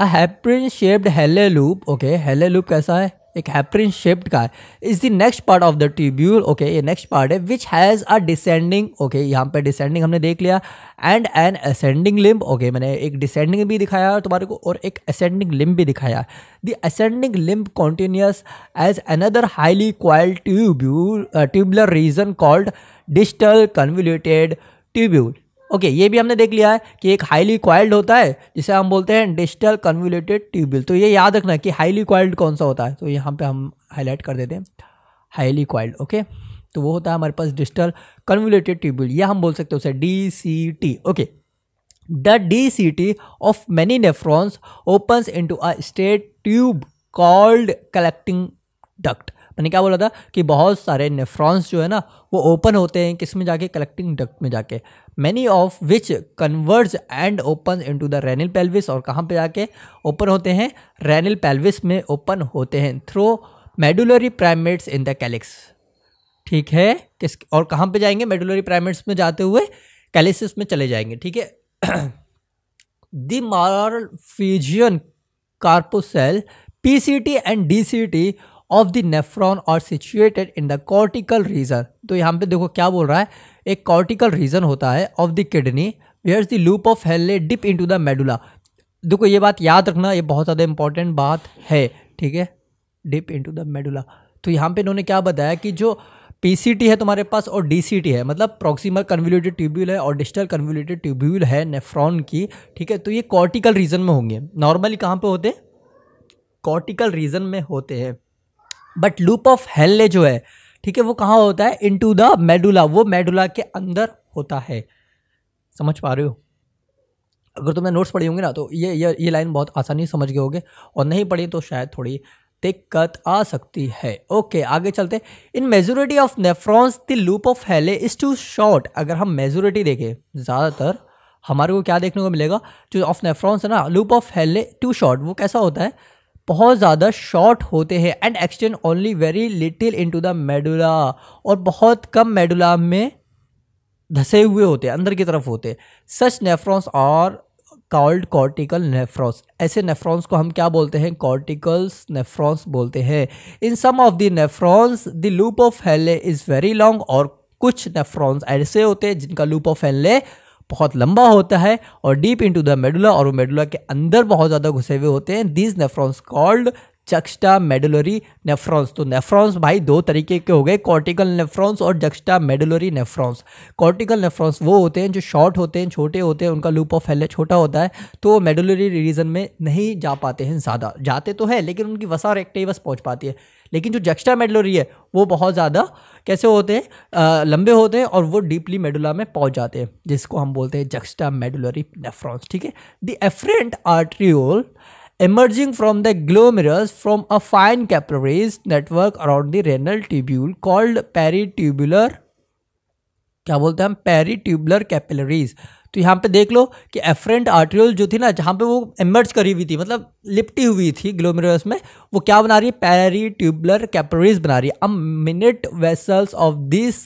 अ हैप्रिन shaped Henle loop okay Henle loop कैसा है एक हैप्रिन शेप्ड का है is the next part of the tubule okay ये नेक्स्ट पार्ट है which has a descending okay यहाँ पे डिसेंडिंग हमने देख लिया and an ascending limb okay मैंने एक डिसेंडिंग भी दिखाया तुम्हारे को और एक असेंडिंग लिम्ब भी दिखाया the ascending limb continues as another highly coiled tubule tubular region called distal convoluted tubule okay ये भी हमने देख लिया है कि एक हाईली क्वाइल्ड होता है जिसे हम बोलते हैं डिजिटल कन्व्यूलेटेड ट्यूबवेल तो ये याद रखना है कि हाईली क्वाइल्ड कौन सा होता है तो यहाँ पे हम हाईलाइट कर देते हैं हाईली क्वाइल्ड ओके तो वो होता है हमारे पास डिजिटल कन्व्यूलेटेड ट्यूबवेल ये हम बोल सकते हैं उसे D C T okay the D C T of many nephrons opens into a straight tube called collecting duct मैंने क्या बोला था कि बहुत सारे नेफ्रॉन्स जो है ना वो ओपन होते हैं किस में जाके कलेक्टिंग डक्ट में जाके many of which converge and open to the renal pelvis और कहाँ पे जाके ओपन होते हैं रैनिल पेल्विस में ओपन होते हैं through medullary pyramids in the calyx ठीक है किस और कहाँ पे जाएंगे मेडुलरी प्राइमेट्स में जाते हुए कैलिसिस में चले जाएंगे ठीक है the Malpighian corpuscle PCT and D C T of the nephron are situated in the cortical region तो यहाँ पे देखो क्या बोल रहा है एक कॉर्टिकल रीजन होता है of the kidney where the loop of Henle dip in to the medulla देखो ये बात याद रखना ये बहुत ज़्यादा इंपॉर्टेंट बात है ठीक है dip in to the medulla तो यहाँ पे इन्होंने क्या बताया कि जो पी है तुम्हारे पास और डी है मतलब प्रॉक्सिमल कन्वोल्यूटेड ट्यूब्यूल है और डिस्टल कन्वोल्यूटेड ट्यूब्यूल है नेफ्रॉन की ठीक है तो ये कॉर्टिकल रीजन में होंगे नॉर्मली कहाँ पे होते हैं कॉर्टिकल रीजन में होते हैं बट लूप ऑफ हेल्ले जो है ठीक है वो कहाँ होता है इन टू द मेडुला वो मेडुला के अंदर होता है समझ पा रहे हो अगर तुमने नोट्स पढ़ी होंगे ना तो ये ये ये लाइन बहुत आसानी से समझ गए होगे और नहीं पढ़ी तो शायद थोड़ी दिक्कत आ सकती है ओके आगे चलते in majority of nephrons the loop of Henle is too short अगर हम मेजोरिटी देखें ज़्यादातर हमारे को क्या देखने को मिलेगा जो ऑफ नेफ्रॉन्स है ना loop of Henle too short वो कैसा होता है बहुत ज़्यादा शॉर्ट होते हैं and extend only very little in to the medulla और बहुत कम मेडुला में धसे हुए होते हैं अंदर की तरफ होते such nephrons are called cortical nephrons ऐसे नेफ्रॉन्स को हम क्या बोलते हैं कॉर्टिकल्स नेफ्रॉन्स बोलते हैं in some of the nephrons the loop of Henle is very long और कुछ नेफ्रॉन्स ऐसे होते हैं जिनका लूप ऑफ हेले बहुत लंबा होता है और डीप इनटू द मेडुला और वो मेडुला के अंदर बहुत ज़्यादा घुसे हुए होते हैं these nephrons called juxtamedullary nephrons तो नेफ्रॉन्स भाई दो तरीके के हो गए कॉर्टिकल नेफ्रॉन्स और juxtamedullary nephrons cortical nephrons वो होते हैं जो शॉर्ट होते हैं छोटे होते हैं उनका लूप ऑफ हेल छोटा होता है तो मेडुलरी रीजन में नहीं जा पाते हैं ज़्यादा जाते तो है लेकिन उनकी वसा और बस पहुँच पाती है लेकिन जो जक्स्टा मेडुलरी है वो बहुत ज़्यादा कैसे होते हैं लंबे होते हैं और वो डीपली मेडुला में पहुँच जाते हैं जिसको हम बोलते हैं जक्स्टा मेडुलरी नेफ्रॉन्स ठीक है the efferent arteriole emerging from the glomerulus from a fine capillaries network around the renal tubule called peritubular क्या बोलते हैं हम पेरीट्यूबुलर कैपिलरीज तो यहाँ पे देख लो कि एफरेंट आर्ट्रियल जो थी ना जहाँ पे वो एमर्ज करी हुई थी मतलब लिपटी हुई थी ग्लोमेरुलस में वो क्या बना रही है पेरीट्यूबुलर कैपिलरीज बना रही है a minute vessels of this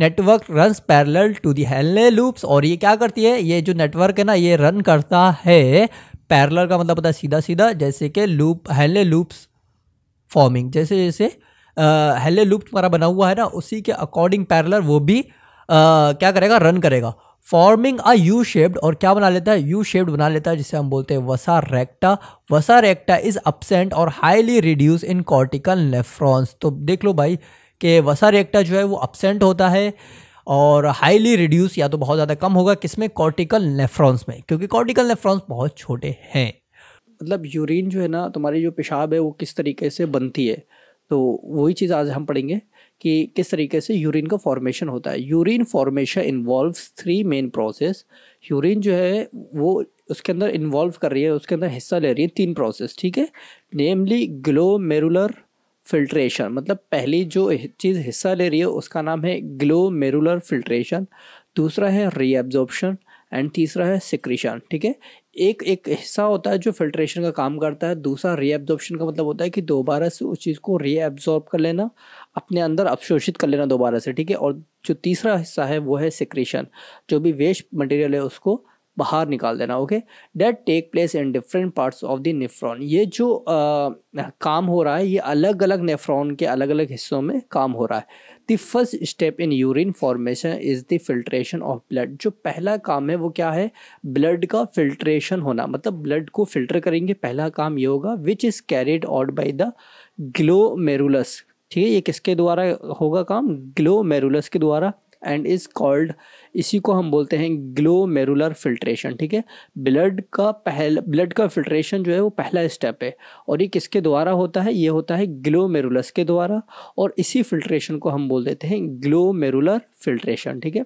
network run parallel to the हेलने लूप्स और ये क्या करती है ये जो नेटवर्क है ना ये रन करता है पैरलर का मतलब पता है सीधा सीधा जैसे कि लूप हेले लूप्स फॉर्मिंग जैसे जैसे हेले लूप तुम्हारा बना हुआ है ना उसी के अकॉर्डिंग पैरलर वो भी आ, क्या करेगा रन करेगा फॉर्मिंग अ यू शेप्ड और क्या बना लेता है यू शेप्ड बना लेता है जिसे हम बोलते हैं vasa recta vasa recta is absent or highly reduce in cortical nephrons तो देख लो भाई कि वसा रेक्टा जो है वो अपसेंट होता है और हाईली रिड्यूस या तो बहुत ज़्यादा कम होगा किसमें कॉर्टिकल नेफ्रॉन्स में क्योंकि कॉर्टिकल नेफ्रॉन्स बहुत छोटे हैं मतलब यूरिन जो है ना तुम्हारी जो पेशाब है वो किस तरीके से बनती है तो वही चीज़ आज हम पढ़ेंगे कि किस तरीके से यूरिन का फॉर्मेशन होता है urine formation involve three main process urine जो है वो उसके अंदर इन्वॉल्व कर रही है उसके अंदर हिस्सा ले रही है तीन प्रोसेस ठीक है नेमली ग्लोमेरुलर फिल्ट्रेशन मतलब पहली जो चीज़ हिस्सा ले रही है उसका नाम है ग्लो मेरुलर फिल्ट्रेशन दूसरा है रीएब्जॉर्प्शन एंड तीसरा है सिक्रीशन ठीक है एक एक हिस्सा होता है जो फिल्ट्रेशन का काम करता है दूसरा रीएब्जॉर्प्शन का मतलब होता है कि दोबारा से उस चीज़ को रीअब्जॉर्ब कर लेना अपने अंदर अवशोषित कर लेना दोबारा से ठीक है और जो तीसरा हिस्सा है वो है सिक्रीशन जो भी वेस्ट मटेरियल है उसको बाहर निकाल देना okay that take place in different parts of the nephron ये जो आ, काम हो रहा है ये अलग अलग नेफ्रॉन के अलग अलग हिस्सों में काम हो रहा है the first step in urine formation is the filtration of blood जो पहला काम है वो क्या है ब्लड का फिल्ट्रेशन होना मतलब ब्लड को फिल्टर करेंगे पहला काम ये होगा which is carried out by the glomerulus ठीक है ये किसके द्वारा होगा काम ग्लो मेरुलस के द्वारा एंड इज़ कॉल्ड इसी को हम बोलते हैं ग्लोमेरुलर फिल्ट्रेशन ठीक है ब्लड का पहल ब्लड का फिल्ट्रेशन जो है वो पहला स्टेप है और ये किसके द्वारा होता है ये होता है ग्लोमेरुलस के द्वारा और इसी फिल्ट्रेशन को हम बोल देते हैं ग्लोमेरुलर फिल्ट्रेशन ठीक है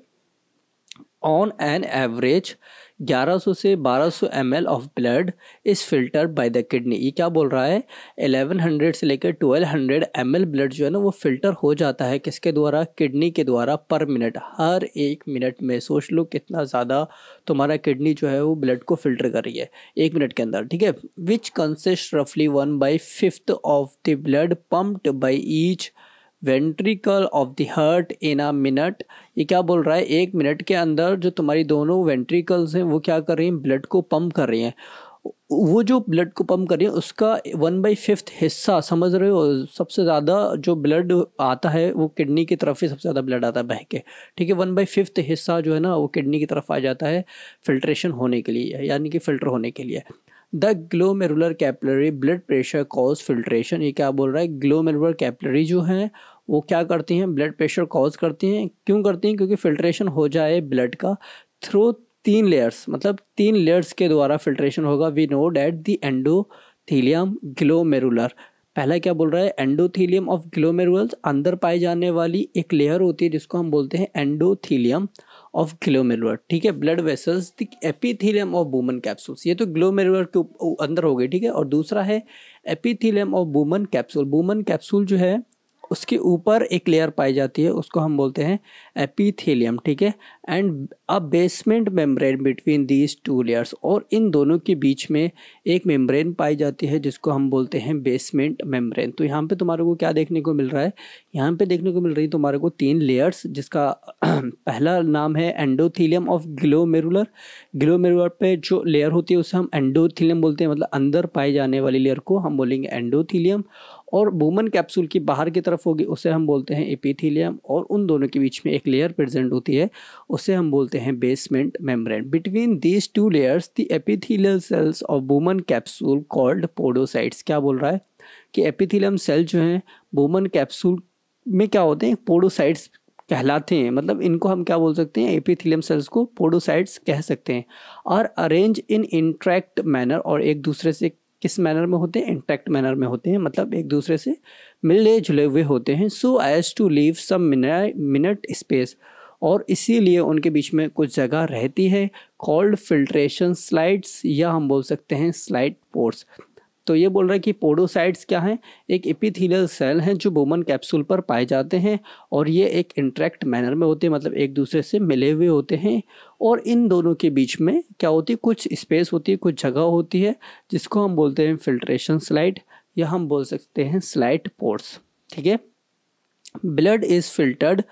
ऑन एन एवरेज 1100 से 1200 सौ M of blood is filter by the kidney ये क्या बोल रहा है 1100 से लेकर 1200 हंड्रेड ब्लड जो है ना वो फिल्टर हो जाता है किसके द्वारा किडनी के द्वारा पर मिनट हर एक मिनट में सोच लो कितना ज़्यादा तुम्हारा किडनी जो है वो ब्लड को फिल्टर कर रही है एक मिनट के अंदर ठीक है विच कंसिस्ट रफली one by fifth of the blood pumped by each ventricle of the heart in a minute ये क्या बोल रहा है एक मिनट के अंदर जो तुम्हारी दोनों वेंट्रिकल्स हैं वो क्या कर रही हैं ब्लड को पम्प कर रही हैं वो जो ब्लड को पम्प कर रही है उसका वन बाई फिफ्थ हिस्सा समझ रहे हो सबसे ज़्यादा जो ब्लड आता है वो किडनी की तरफ ही सबसे ज़्यादा ब्लड आता है बह के ठीक है वन बाई फिफ्थ हिस्सा जो है ना वो किडनी की तरफ आ जाता है फिल्ट्रेशन होने के लिए यानी कि फ़िल्टर होने के लिए the glomerular capillary blood pressure cause filtration ये क्या बोल रहा है ग्लोमेरुलर कैपलरी जो है वो क्या करती हैं ब्लड प्रेशर कॉज करती हैं क्यों करती हैं क्योंकि फिल्ट्रेशन हो जाए ब्लड का थ्रू तीन लेयर्स मतलब तीन लेयर्स के द्वारा फिल्ट्रेशन होगा we know that the endothelium glomerular पहला क्या बोल रहा है एंडोथीलियम ऑफ ग्लोमेरुल्स अंदर पाए जाने वाली एक लेयर होती है जिसको हम बोलते हैं एंडोथीलियम ऑफ ग्लोमेरुलर ठीक है blood vessels the epithelium of Bowman capsules ये तो ग्लोमेरुलर के अंदर हो गई ठीक है और दूसरा है epithelium of Bowman capsule Bowman capsule जो है उसके ऊपर एक लेयर पाई जाती है उसको हम बोलते हैं एपीथेलियम ठीक है and a basement membrane between these two layers और इन दोनों के बीच में एक मेम्ब्रेन पाई जाती है जिसको हम बोलते हैं बेसमेंट मेम्ब्रेन तो यहाँ पे तुम्हारे को क्या देखने को मिल रहा है यहाँ पे देखने को मिल रही है तुम्हारे को तीन लेयर्स जिसका पहला नाम है एंडोथीलियम ऑफ ग्लोमेरुलर ग्लोमेरुलर पे जो लेयर होती है उसे हम एंडोथीलियम बोलते हैं मतलब अंदर पाए जाने वाली लेयर को हम बोलेंगे एंडोथीलियम और वूमन कैप्सूल की बाहर की तरफ होगी उसे हम बोलते हैं एपिथीलियम और उन दोनों के बीच में एक लेयर प्रेजेंट होती है उसे हम बोलते हैं basement membrane between these two layers the epithelial cells of Bowman capsule called podocytes क्या बोल रहा है कि एपिथीलियम सेल जो हैं वूमन कैप्सूल में क्या होते हैं पोडोसाइट्स कहलाते हैं मतलब इनको हम क्या बोल सकते हैं एपिथीलियम सेल्स को पोडोसाइट्स कह सकते हैं और अरेंज इन इंट्रैक्ट मैनर और एक दूसरे से किस मैनर में होते हैं इंटैक्ट मैनर में होते हैं मतलब एक दूसरे से मिले जुले हुए होते हैं so as to leave some minute space और इसीलिए उनके बीच में कुछ जगह रहती है कॉल्ड फिल्ट्रेशन स्लाइड्स या हम बोल सकते हैं स्लाइड पोर्ट्स तो ये बोल रहा है कि पोडोसाइट्स क्या हैं एक एपिथीलियल सेल हैं जो बोमन कैप्सूल पर पाए जाते हैं और ये एक इंट्रैक्ट मैनर में होते हैं मतलब एक दूसरे से मिले हुए होते हैं और इन दोनों के बीच में क्या होती है कुछ स्पेस होती है कुछ जगह होती है जिसको हम बोलते हैं फिल्ट्रेशन स्लाइड या हम बोल सकते हैं स्लाइट पोर्स ठीक है blood is filtered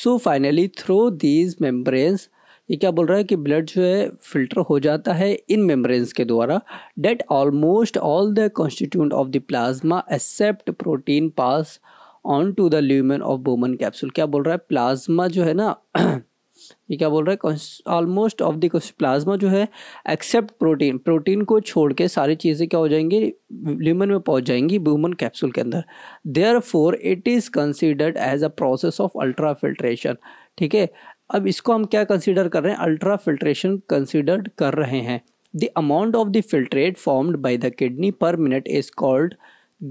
so finally through these membranes ये क्या बोल रहा है कि ब्लड जो है फिल्टर हो जाता है इन मेम्ब्रेन्स के द्वारा that almost all the constituent of the plasma except protein pass on to the lumen of Bowman capsule क्या बोल रहा है प्लाज्मा जो है ना ये क्या बोल रहा है ऑलमोस्ट ऑफ द प्लाज्मा जो है एक्सेप्ट प्रोटीन प्रोटीन को छोड़ के सारी चीज़ें क्या हो जाएंगी ल्यूमन में पहुंच जाएंगी वूमन कैप्सूल के अंदर therefore it is considered as a process of ultra filtration ठीक है अब इसको हम क्या कंसिडर कर रहे हैं अल्ट्रा फिल्ट्रेशन कंसिडर्ड कर रहे हैं the amount of the filtrate formed by the kidney per minute is called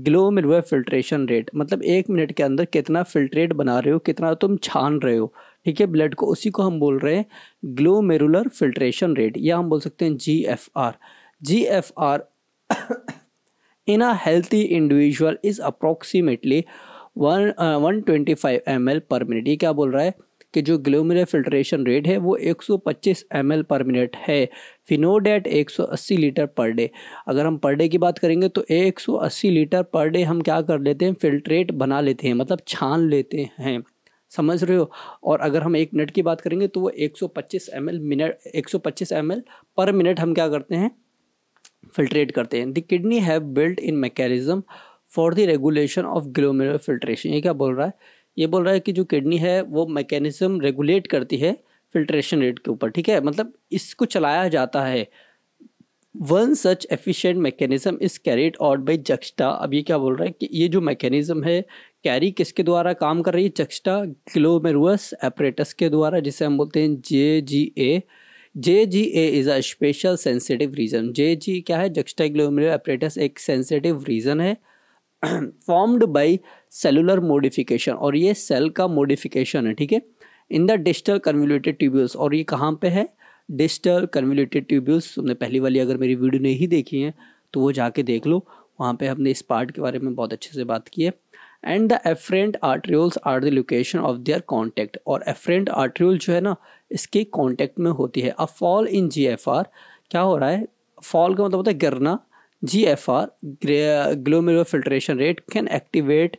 glomerular filtration rate मतलब एक मिनट के अंदर कितना फिल्ट्रेट बना रहे हो कितना तुम छान रहे हो ठीक है ब्लड को उसी को हम बोल रहे हैं ग्लोमेरुलर फिल्ट्रेशन रेट या हम बोल सकते हैं G F R G F R in a healthy individual is approximately one one twenty five M L per minute ये क्या बोल रहा है कि जो ग्लोमेर फिल्ट्रेशन रेट है वो 125 एम पर मिनट है फिनोडेट 180 लीटर पर डे अगर हम पर डे की बात करेंगे तो 180 लीटर पर डे हम क्या कर लेते हैं फिल्ट्रेट बना लेते हैं मतलब छान लेते हैं समझ रहे हो और अगर हम एक मिनट की बात करेंगे तो वो 125 M minute 125 M per minute हम क्या करते हैं फिल्ट्रेट करते हैं the kidney have built in mechanism for the regulation of glomerular filtration ये क्या बोल रहा है ये बोल रहा है कि जो किडनी है वो मैकेनिज़्म रेगुलेट करती है फिल्ट्रेशन रेट के ऊपर ठीक है मतलब इसको चलाया जाता है one such efficient mechanism is carried out by juxta अब ये क्या बोल रहा है कि ये जो मैकेनिज़्म है कैरी किसके द्वारा काम कर रही है जक्स्टा ग्लोमेरुअस एपरेटस के द्वारा जिसे हम बोलते हैं J G A J G A is a special sensitive region J G क्या है जक्स्टा ग्लोमेरुअस एपरेटस एक सेंसिटिव रीजन है फॉर्म्ड बाय सेलुलर मोडिफिकेशन और ये सेल का मोडिफिकेशन है ठीक है in the digital convoluted tubules और ये कहाँ पे है डिजिटल कन्व्यूलेटेड ट्यूब्यूल्स तुमने पहली वाली अगर मेरी वीडियो नहीं देखी है तो वो जाके देख लो वहाँ पे हमने इस पार्ट के बारे में बहुत अच्छे से बात की है and the efferent arterioles are the location of their contact और एफरेंट आर्ट्रियोल जो है ना इसके कॉन्टैक्ट में होती है अ fall in G F R क्या हो रहा है फॉल का मतलब होता है गिरना G F R glomerular filtration rate can activate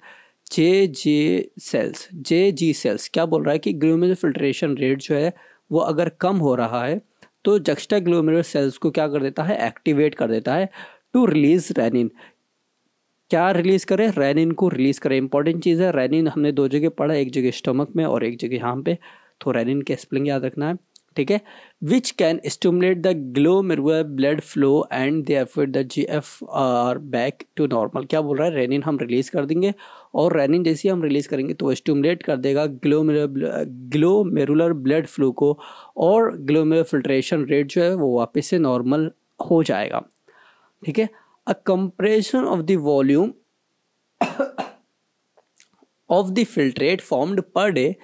J J cells J G cells क्या बोल रहा है कि ग्लोमेरुलर फिल्ट्रेशन रेट जो है वो अगर कम हो रहा है तो जक्स्टा ग्लोमेरुलर सेल्स को क्या कर देता है एक्टिवेट कर देता है टू रिलीज रेनिन क्या रिलीज़ करें रेनिन को रिलीज़ करें इंपॉर्टेंट चीज़ है रेनिन हमने दो जगह पढ़ा एक जगह स्टमक में और एक जगह यहाँ पे तो रेनिन के स्प्लिंग याद रखना है ठीक है which can stimulate the glomerular blood flow and they effort the G F R back to normal क्या बोल रहा है रेनिन हम रिलीज़ कर देंगे और रेनिन जैसे हम रिलीज़ करेंगे तो स्टूमुलेट कर देगा ग्लो ग्लो मेरुलर ब्लड फ्लो को और ग्लोमेर फिल्ट्रेशन रेट जो है वो वापस से नॉर्मल हो जाएगा ठीक है a compression of the volume of the filtrate formed per day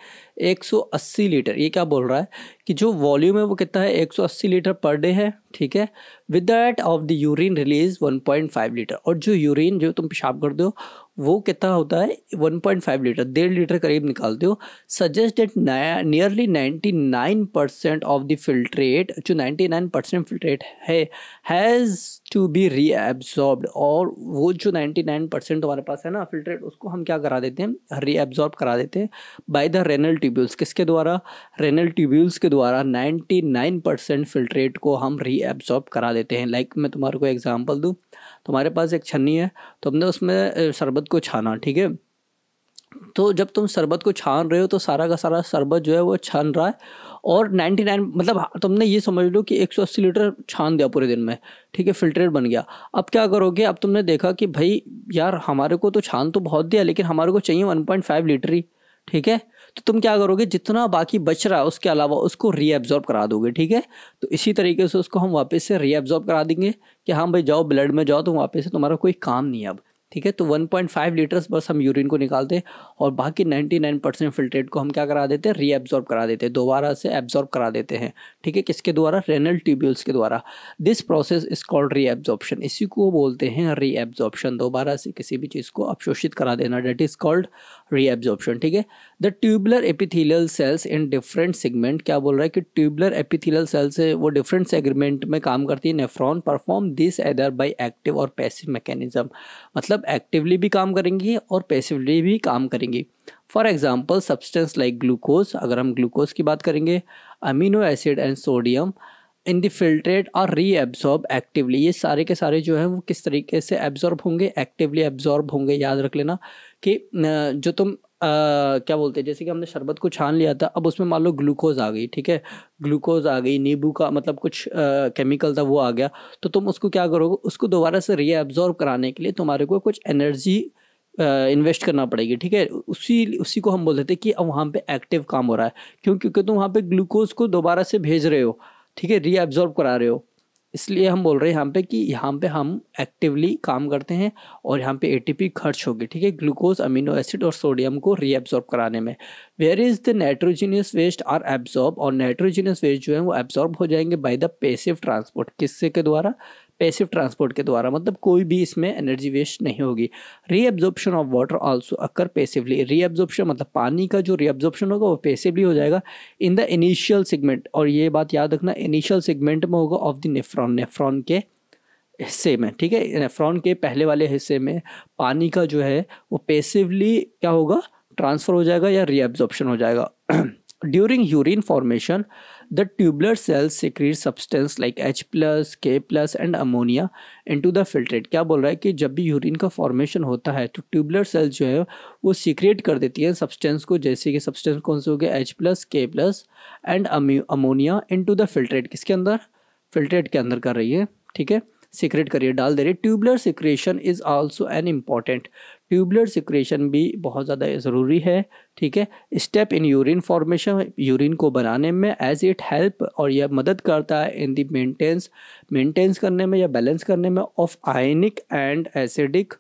180 litre ये क्या बोल रहा है कि जो वॉल्यूम है वो कितना है 180 लीटर पर डे है ठीक है with that of the urine release 1.5 litre और जो यूरिन जो तुम पेशाब करते हो वो कितना होता है 1.5 लीटर डेढ़ लीटर करीब निकालते हो suggest that nearly 99 percent of the filtrate जो 99 परसेंट फिल्ट्रेट है हैज़ टू बी रीएब्जॉर्ब और वो जो 99 परसेंट हमारे पास है ना फिल्ट्रेट उसको हम क्या करा देते हैं रीएब्जॉर्ब करा देते हैं बाय द रेनल ट्यूब्यूल्स किसके द्वारा रेनल ट्यूब्यूल्स के द्वारा द्वारा 99 परसेंट फिल्ट्रेट को हम रीएब्सॉर्ब करा देते हैं लाइक मैं तुम्हारे को एग्जांपल दूँ तुम्हारे पास एक छन्नी है तो हमने उसमें शरबत को छाना ठीक है तो जब तुम शरबत को छान रहे हो तो सारा का सारा शरबत जो है वो छान रहा है और 99 मतलब हाँ, तुमने ये समझ लो कि 180 लीटर छान दिया पूरे दिन में ठीक है फिल्ट्रेट बन गया अब क्या करोगे अब तुमने देखा कि भाई यार हमारे को तो छान तो बहुत दिया लेकिन हमारे को चाहिए 1.5 लीटर ही ठीक है तो तुम क्या करोगे जितना बाकी बच रहा है उसके अलावा उसको रीअब्जॉर्ब करा दोगे ठीक है तो इसी तरीके से उसको हम वापस से रीअब्जॉर्ब करा देंगे कि हाँ भाई जाओ ब्लड में जाओ तो वापस से तुम्हारा कोई काम नहीं है अब ठीक है तो 1.5 लीटर्स बस हम यूरिन को निकालते हैं और बाकी 99 परसेंट फिल्ट्रेट को हम क्या करा देते हैं रीअब्जॉर्ब करा देते हैं दोबारा से एब्जॉर्ब करा देते हैं ठीक है किसके द्वारा रेनल ट्यूब्यूल्स के द्वारा this process is called reabsorption इसी को बोलते हैं रीएब्जॉर्प्शन दोबारा से किसी भी चीज़ को अपशोषित करा देना डेट इज़ कॉल्ड रीएब्जॉर्प्शन ठीक है the tubular epithelial cells in different segment क्या बोल रहा है कि ट्यूबुलर एपिथीलियल सेल्स है वो डिफरेंट सेगमेंट में काम करती है nephron perform this either by active और पैसिव मैकेनिज्म मतलब मतलब एक्टिवली भी काम करेंगी और पैसिवली भी काम करेंगी for example substance like glucose अगर हम ग्लूकोज की बात करेंगे amino acid and sodium in the filtrate और री एब्जॉर्ब एक्टिवली ये सारे के सारे जो हैं वो किस तरीके से एब्जॉर्ब होंगे एक्टिवली एब्जॉर्ब होंगे याद रख लेना कि जो तुम क्या बोलते हैं जैसे कि हमने शरबत को छान लिया था अब उसमें मान लो ग्लूकोज आ गई ठीक है ग्लूकोज आ गई नींबू का मतलब कुछ केमिकल था वो आ गया तो तुम उसको क्या करोगे उसको दोबारा से रीएब्जॉर्व कराने के लिए तुम्हारे को कुछ एनर्जी इन्वेस्ट करना पड़ेगी ठीक है उसी उसी को हम बोल देते कि अब वहाँ पे एक्टिव काम हो रहा है क्यों क्योंकि तुम वहाँ पे ग्लूकोज को दोबारा से भेज रहे हो ठीक है रीअब्ज़ॉर्ब करा रहे हो इसलिए हम बोल रहे हैं यहाँ पे कि यहाँ पे हम एक्टिवली काम करते हैं और यहाँ पे एटीपी खर्च होगी ठीक है ग्लूकोज अमीनो एसिड और सोडियम को रीअब्जॉर्ब कराने में where is the nitrogenous waste are absorb और नाइट्रोजीनियस वेस्ट जो है वो एब्जॉर्ब हो जाएंगे बाय द पेसिव ट्रांसपोर्ट किससे के द्वारा पैसिव ट्रांसपोर्ट के द्वारा मतलब कोई भी इसमें एनर्जी वेस्ट नहीं होगी reabsorption of water also occur passively reabsorption मतलब पानी का जो रीअब्जॉर्प्शन होगा वो पैसिवली हो जाएगा इन द इनिशियल सेगमेंट और ये बात याद रखना इनिशियल सेगमेंट में होगा ऑफ द नेफ्रॉन नेफ्रॉन के हिस्से में ठीक है नेफ्रॉन के पहले वाले हिस्से में पानी का जो है वो पैसिवली क्या होगा ट्रांसफ़र हो जाएगा या रीअब्जॉर्प्शन हो जाएगा during urine formation The tubular cells secrete substance like H plus, K plus and ammonia into the filtrate. क्या बोल रहा है कि जब भी यूरिन का फॉर्मेशन होता है तो ट्यूबलर सेल्स जो है वो सीक्रेट कर देती है सब्सटेंस को जैसे कि सब्सटेंस कौन से हो गया H plus K plus and ammonia to the filtrate किसके अंदर फिल्ट्रेट के अंदर कर रही है ठीक है सीक्रेट करिए डाल दे रही tubular secretion is also an important tubular secretion भी बहुत ज़्यादा ज़रूरी है ठीक है step in urine formation urine को बनाने में एज इट हेल्प और यह मदद करता है इन दी मेंटेंस मेंटेंस करने में या बैलेंस करने में of ionic and acidic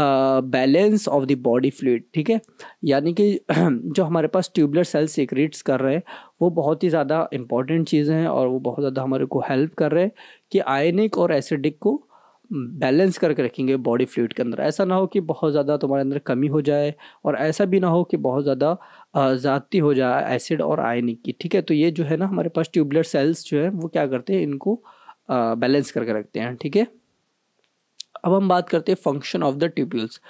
balance of the body fluid ठीक है यानी कि जो हमारे पास ट्यूबलर सेल सीक्रेट्स कर रहे हैं वो बहुत ही ज़्यादा इंपॉर्टेंट चीज़ें हैं और वो बहुत ज़्यादा हमारे को हेल्प कर रहे हैं कि आयनिक और एसिडिक को बैलेंस करके रखेंगे बॉडी फ्लूड के अंदर ऐसा ना हो कि बहुत ज़्यादा तुम्हारे अंदर कमी हो जाए और ऐसा भी ना हो कि बहुत ज़्यादा ज़्यादती हो जाए एसिड और आयनिक की ठीक है तो ये जो है ना हमारे पास ट्यूबलर सेल्स जो है वो क्या करते हैं इनको बैलेंस करके रखते हैं ठीक है अब हम बात करते हैं function of the tubules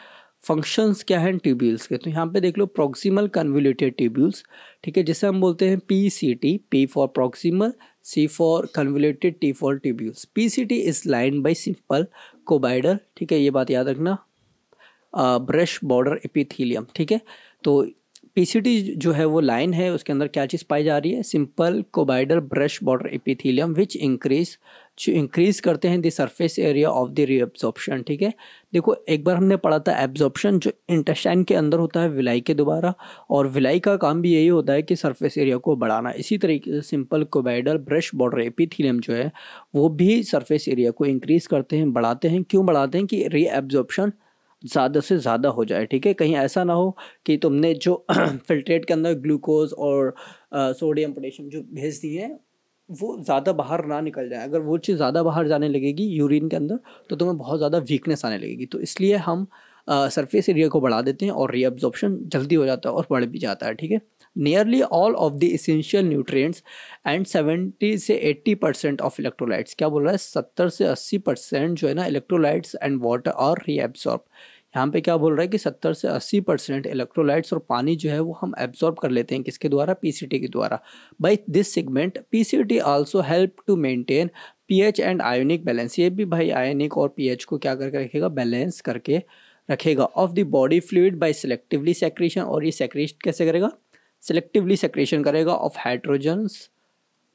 functions क्या हैं ट्यूब्यूल्स के तो यहाँ पे देख लो प्रोक्सीमल कन्वोल्यूटेड ट्यूब्यूल्स ठीक है जिसे हम बोलते हैं P C T P for proximal C4 convoluted T4 tubules. PCT is lined by simple cobider. ठीक है ये बात याद रखना ब्रश बॉर्डर एपिथीलियम ठीक है तो टी जो है वो लाइन है उसके अंदर क्या चीज़ पाई जा रही है simple cuboidal brush border epithelium which increase increase करते हैं the surface area of the reabsorption ठीक है देखो एक बार हमने पढ़ा था एब्जॉर्प्शन जो इंटेस्टाइन के अंदर होता है विलाई के दोबारा और विलाई का काम भी यही होता है कि सरफेस एरिया को बढ़ाना इसी तरीके से simple cuboidal brush border epithelium जो है वो भी सरफेस एरिया को इंक्रीज करते हैं बढ़ाते हैं क्यों बढ़ाते हैं कि रीएब्जॉर्प्शन ज़्यादा से ज़्यादा हो जाए ठीक है कहीं ऐसा ना हो कि तुमने जो फिल्ट्रेट के अंदर ग्लूकोज और सोडियम पोटेशियम जो भेज दिए हैं वो ज़्यादा बाहर ना निकल जाए अगर वो चीज़ ज़्यादा बाहर जाने लगेगी यूरिन के अंदर तो तुम्हें बहुत ज़्यादा वीकनेस आने लगेगी तो इसलिए हम सरफेस एरिया को बढ़ा देते हैं और रीअब्जॉर्प्शन जल्दी हो जाता है और बढ़ भी जाता है ठीक है nearly all of the essential nutrients and 70 से 80 परसेंट ऑफ इलेक्ट्रोलाइट्स क्या बोल रहा है 70 से 80 परसेंट जो है ना electrolytes and water are reabsorb यहाँ पे क्या बोल रहा है कि 70 से 80 परसेंट इलेक्ट्रोलाइट्स और पानी जो है वो हम एब्जॉर्ब कर लेते हैं किसके द्वारा पीसीटी के द्वारा by this segment PCT also help to maintain pH and ionic balance ये भी भाई आयोनिक और पीएच को क्या करके रखेगा बैलेंस करके रखेगा of the body fluid by selectively secretion और ये सेक्रेश कैसे करेगा सेलेक्टिवली सेक्रेशन करेगा of hydrogens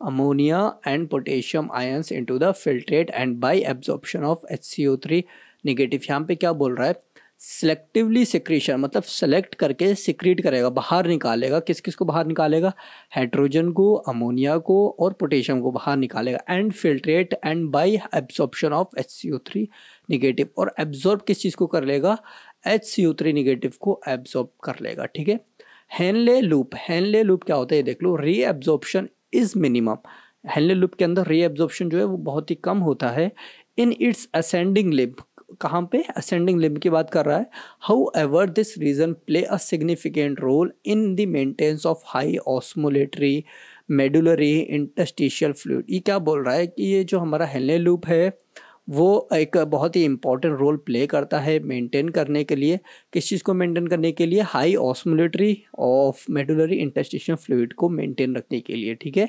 ammonia and potassium ions into the filtrate and by absorption of H C O three negative यहाँ पे क्या बोल रहा है सेलेक्टिवली सिक्रीशन मतलब सेलेक्ट करके सिक्रीट करेगा बाहर निकालेगा किस किस को बाहर निकालेगा हाइड्रोजन को अमोनिया को और पोटेशियम को बाहर निकालेगा and filtrate and by absorption of H C O three negative और एब्जॉर्ब किस चीज़ को कर लेगा H C O three negative को एब्जॉर्ब कर लेगा ठीक है हैनले लूप हैनले लूप क्या होता है ये देख लो reabsorption is minimum Henle loop के अंदर री रीएब्जॉर्प्शन जो है वो बहुत ही कम होता है इन इट्स असेंडिंग लिप कहाँ पे असेंडिंग लिम्ब की बात कर रहा है however this region play a significant role in the maintenance of high osmolarity medullary interstitial fluid ये क्या बोल रहा है कि ये जो हमारा हेलने लूप है वो एक बहुत ही इंपॉर्टेंट रोल प्ले करता है मेंटेन करने के लिए किस चीज़ को मेंटेन करने के लिए high osmolarity of medullary interstitial fluid को मेंटेन रखने के लिए ठीक है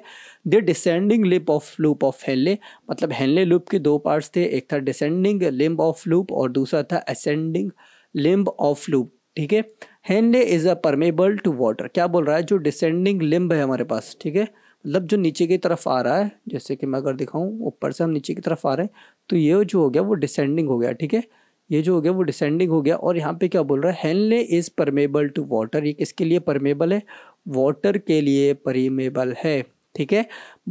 the descending limb of loop of Henle मतलब हेनले लूप के दो पार्ट्स थे एक था डिसेंडिंग लिम्ब ऑफ लूप और दूसरा था असेंडिंग लिम्ब ऑफ लूप ठीक है Henle is a permeable to water क्या बोल रहा है जो डिसेंडिंग लिम्ब है हमारे पास ठीक है मतलब जो नीचे की तरफ आ रहा है जैसे कि मैं अगर दिखाऊं ऊपर से हम नीचे की तरफ आ रहे हैं तो ये जो हो गया वो डिसेंडिंग हो गया ठीक है ये जो हो गया वो डिसेंडिंग हो गया और यहाँ पे क्या बोल रहा है Henle is permeable to water ये किसके लिए परमेबल है वाटर के लिए परमेबल है ठीक है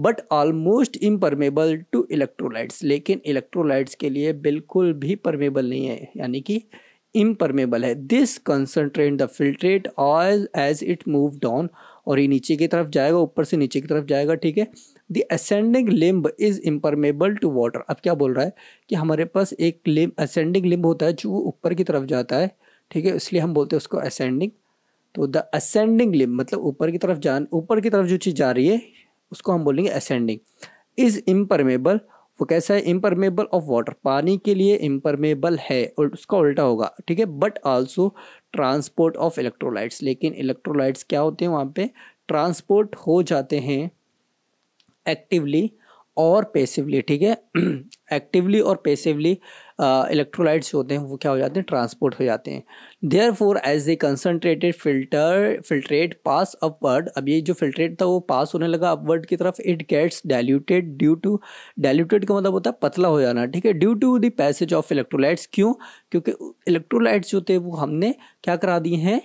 but almost impermeable to electrolytes लेकिन इलेक्ट्रोलाइट्स के लिए बिल्कुल भी परमेबल नहीं है यानी कि इम्परमेबल है this concentrate the filtrate oil as it move down और ये नीचे की तरफ जाएगा ऊपर से नीचे की तरफ जाएगा ठीक है the ascending limb is impermeable to water अब क्या बोल रहा है कि हमारे पास एक लिम असेंडिंग लिम्ब होता है जो ऊपर की तरफ जाता है ठीक है इसलिए हम बोलते हैं उसको असेंडिंग तो द असेंडिंग लिम्ब मतलब ऊपर की तरफ जान ऊपर की तरफ जो चीज़ जा रही है उसको हम बोलेंगे असेंडिंग इज़ इम्परमेबल वो कैसा है इम्परमेबल ऑफ वाटर पानी के लिए इम्परमेबल है उसका उल्टा होगा ठीक है but also transport of electrolytes लेकिन इलेक्ट्रोलाइट्स क्या होते हैं वहाँ पे ट्रांसपोर्ट हो जाते हैं एक्टिवली और पेसिवली ठीक है एक्टिवली और पेसिवली इलेक्ट्रोलाइट्स होते हैं वो क्या हो जाते हैं ट्रांसपोर्ट हो जाते हैं therefore as a concentrated filter filtrate pass upward अब ये जो फिल्ट्रेट था वो पास होने लगा अपवर्ड की तरफ it gets diluted due to diluted का मतलब होता है पतला हो जाना ठीक है due to the passage of electrolytes क्यों क्योंकि इलेक्ट्रोलाइट्स जो थे वो हमने क्या करा दिए हैं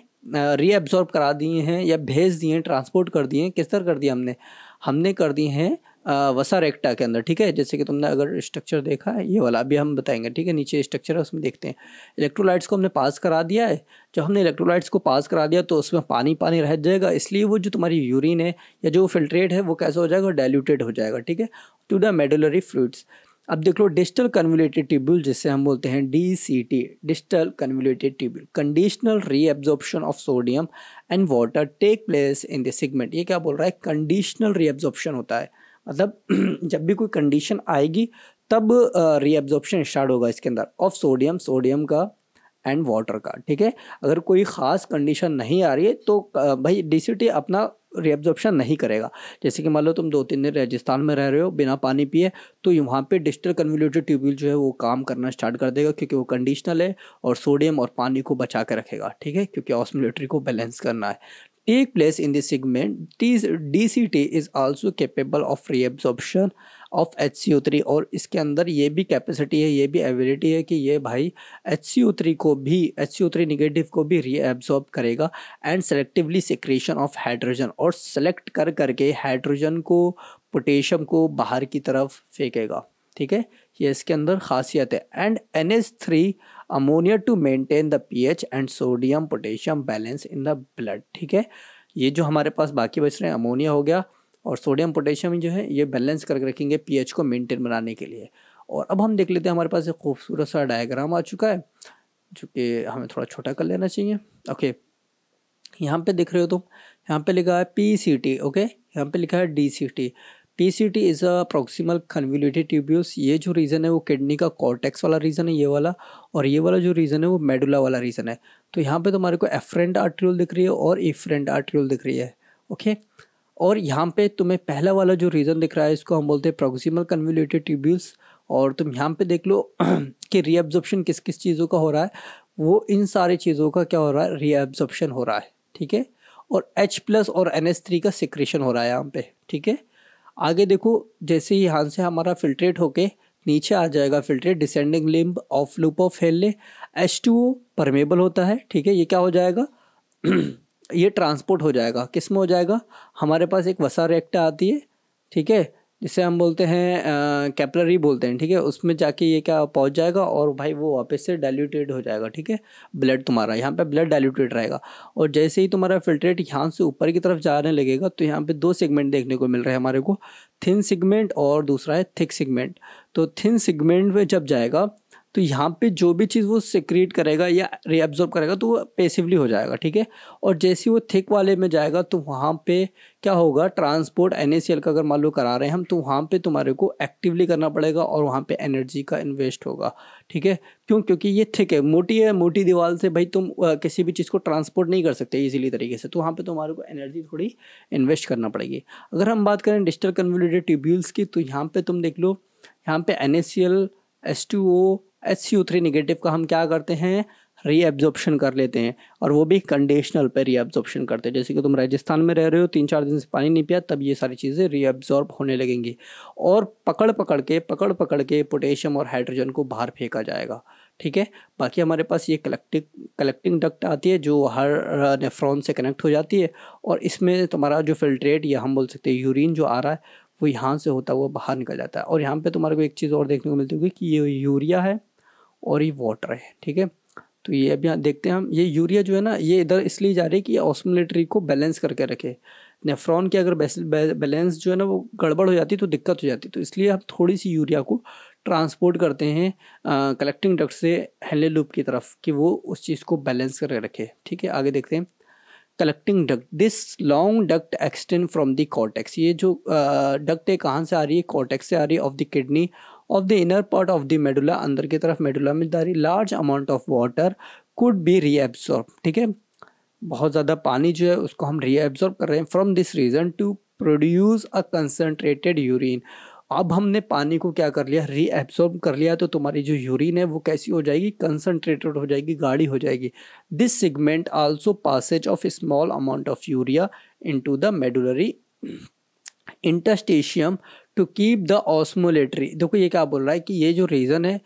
रीअब्जॉर्ब करा दिए हैं या भेज दिए हैं ट्रांसपोर्ट कर दिए हैं किस तरह कर दिया हमने हमने कर दी हैं वसा रेक्टा के अंदर ठीक है जैसे कि तुमने अगर स्ट्रक्चर देखा है ये वाला अभी हम बताएंगे ठीक है नीचे स्ट्रक्चर है उसमें देखते हैं इलेक्ट्रोलाइट्स को हमने पास करा दिया है जब हमने इलेक्ट्रोलाइट्स को पास करा दिया तो उसमें पानी पानी रह जाएगा इसलिए वो जो तुम्हारी यूरिन है या जो फिल्ट्रेट है वो कैसे हो जाएगा डायल्यूटेड हो जाएगा ठीक है टू द मेडुलरी फ्लूड्स अब देख लो डिजिटल कन्वलेटेड ट्यूब्यूल जिसे हम बोलते हैं D C T digital convoluted tubule conditional reabsorption of sodium and water take place in the segment ये क्या बोल रहा है कंडीशनल रीएब्जॉर्प्शन होता है मतलब जब भी कोई कंडीशन आएगी तब रीएब्जॉर्प्शन स्टार्ट होगा इसके अंदर ऑफ सोडियम सोडियम का एंड वाटर का ठीक है अगर कोई ख़ास कंडीशन नहीं आ रही है तो भाई डी e अपना रिएब्जॉर्प्शन नहीं करेगा जैसे कि मान लो तुम दो तीन दिन राजस्थान में रह रहे हो बिना पानी पिए तो वहाँ पे डिस्टल कन्वल्यूटेड ट्यूबवेल जो है वो काम करना स्टार्ट कर देगा क्योंकि वो कंडीशनल है और सोडियम और पानी को बचा के रखेगा ठीक है क्योंकि ऑस्मिलेटरी को बैलेंस करना है take place in this segment D C T is also capable of reabsorption of H C O three और इसके अंदर ये भी कैपेसिटी है ये भी एबिलिटी है कि ये भाई एच सी ओ थ्री को भी एच सी ओ थ्री को भी रीएब्जॉर्ब करेगा and selectively secretion of hydrogen और सेलेक्ट कर करके हाइड्रोजन को पोटेशियम को बाहर की तरफ फेंकेगा ठीक है ये इसके अंदर खासियत है and N H three ammonia to maintain the P H and sodium potassium balance in the blood ठीक है ये जो हमारे पास बाकी बच रहे हैं अमोनिया हो गया और सोडियम पोटेशियम जो है ये बैलेंस करके रखेंगे पीएच को मेंटेन बनाने के लिए और अब हम देख लेते हैं हमारे पास एक खूबसूरत सा डायग्राम आ चुका है जो कि हमें थोड़ा छोटा कर लेना चाहिए ओके यहाँ पे देख रहे हो तुम यहाँ पे लिखा है पी सी टी ओके यहाँ पे लिखा है D C T P C T is a proximal convoluted tubules ये जो रीज़न है वो किडनी का कॉर्टेक्स वाला रीज़न है ये वाला और ये वाला जो रीज़न है वो मेडुला वाला रीज़न है तो यहाँ पे तुम्हारे को एफ्रेंट आर्ट्रियल दिख रही है और इफरेंट आर्ट्रियल दिख रही है ओके okay? और यहाँ पे तुम्हें पहला वाला जो रीज़न दिख रहा है इसको हम बोलते हैं प्रोक्सीमल कन्व्यूलेटेड ट्यूब्यूल्स और तुम यहाँ पे देख लो कि रीअब्जॉर्प्शन किस किस चीज़ों का हो रहा है वो इन सारी चीज़ों का क्या हो रहा है रीअब्जॉर्प्शन हो रहा है ठीक है और H प्लस और एन एस थ्री का सिक्रेशन हो रहा है यहाँ पे ठीक है आगे देखो जैसे ही यहाँ से हमारा फिल्ट्रेट होके नीचे आ जाएगा filtrate descending limb of loop of Henle H two permeable होता है ठीक है ये क्या हो जाएगा ये ट्रांसपोर्ट हो जाएगा किस में हो जाएगा हमारे पास एक वसा रिएक्टर आती है ठीक है जिसे हम बोलते हैं कैपलरी बोलते हैं ठीक है उसमें जाके ये क्या पहुंच जाएगा और भाई वो वापस से डाइल्यूटेड हो जाएगा ठीक है ब्लड तुम्हारा यहाँ पे ब्लड डाइल्यूटेड रहेगा और जैसे ही तुम्हारा फिल्ट्रेट यहाँ से ऊपर की तरफ जाने लगेगा तो यहाँ पे दो सेगमेंट देखने को मिल रहा है हमारे को थिन सेगमेंट और दूसरा है थिक सेगमेंट तो थिन सेगमेंट में जब जाएगा तो यहाँ पे जो भी चीज़ वो सिक्रिएट करेगा या रीअब्जॉर्ब करेगा तो वो पेसिवली हो जाएगा ठीक है और जैसे वो थिक वाले में जाएगा तो वहाँ पे क्या होगा ट्रांसपोर्ट एन का अगर मान लो करा रहे हैं हम तो वहाँ पे तुम्हारे को एक्टिवली करना पड़ेगा और वहाँ पे एनर्जी का इन्वेस्ट होगा ठीक है क्यों क्योंकि ये थिक है मोटी है मोटी दीवार से भाई तुम आ, किसी भी चीज़ को ट्रांसपोर्ट नहीं कर सकते ईजिली तरीके से तो वहाँ पर तुम्हारे को एनर्जी थोड़ी इन्वेस्ट करना पड़ेगी अगर हम बात करें डिजिटल कन्वोल्यूटेड ट्यूब्यूल्स की तो यहाँ पर तुम देख लो यहाँ पर N S C L S two O H C U three negative का हम क्या करते हैं रीएब्जॉर्प्शन कर लेते हैं और वो भी कंडीशनल पे रीएब्जॉर्प्शन करते हैं जैसे कि तुम राजस्थान में रह रहे हो तीन चार दिन से पानी नहीं पिया तब ये सारी चीज़ें रीएब्जॉर्ब होने लगेंगी और पकड़ पकड़ के पकड़ पकड़ के पोटेशियम और हाइड्रोजन को बाहर फेंका जाएगा ठीक है बाकी हमारे पास ये कलेक्टिक कलेक्टिंग डक्ट आती है जो हर नेफ्रॉन से कनेक्ट हो जाती है और इसमें तुम्हारा जो फिल्ट्रेट या हम बोल सकते हैं यूरिन जो आ रहा है वो यहाँ से होता हुआ बाहर निकल जाता है और यहाँ पे तुम्हारे को एक चीज़ और देखने को मिलती होगी कि ये यूरिया है और ये वाटर है ठीक है तो ये अभी यहाँ देखते हैं हम ये यूरिया जो है ना ये इधर इसलिए जा रही है कि ऑस्मोलेटरी को बैलेंस करके रखे नेफ्रॉन की अगर बैलेंस जो है ना वो गड़बड़ हो जाती तो दिक्कत हो जाती तो इसलिए हम थोड़ी सी यूरिया को ट्रांसपोर्ट करते हैं कलेक्टिंग डक्ट से हेले लूप की तरफ कि वो उस चीज़ को बैलेंस करके रखे ठीक है आगे देखते हैं collecting duct this long duct extend from the cortex ये जो डक्ट है कहाँ से आ रही है कॉर्टेक्स से आ रही है of the kidney of the inner part of the medulla अंदर की तरफ मेडुला में दारी large amount of water could be reabsorb ठीक है बहुत ज़्यादा पानी जो है उसको हम रीएब्जॉर्ब कर रहे हैं from this region to produce a concentrated urine अब हमने पानी को क्या कर लिया रीएब्सॉर्ब कर लिया तो तुम्हारी जो यूरिन है वो कैसी हो जाएगी कंसनट्रेटेड हो जाएगी गाढ़ी हो जाएगी this segment also passage of small amount of urea into the medullary interstitium to keep the osmolarity देखो ये क्या बोल रहा है कि ये जो रीज़न है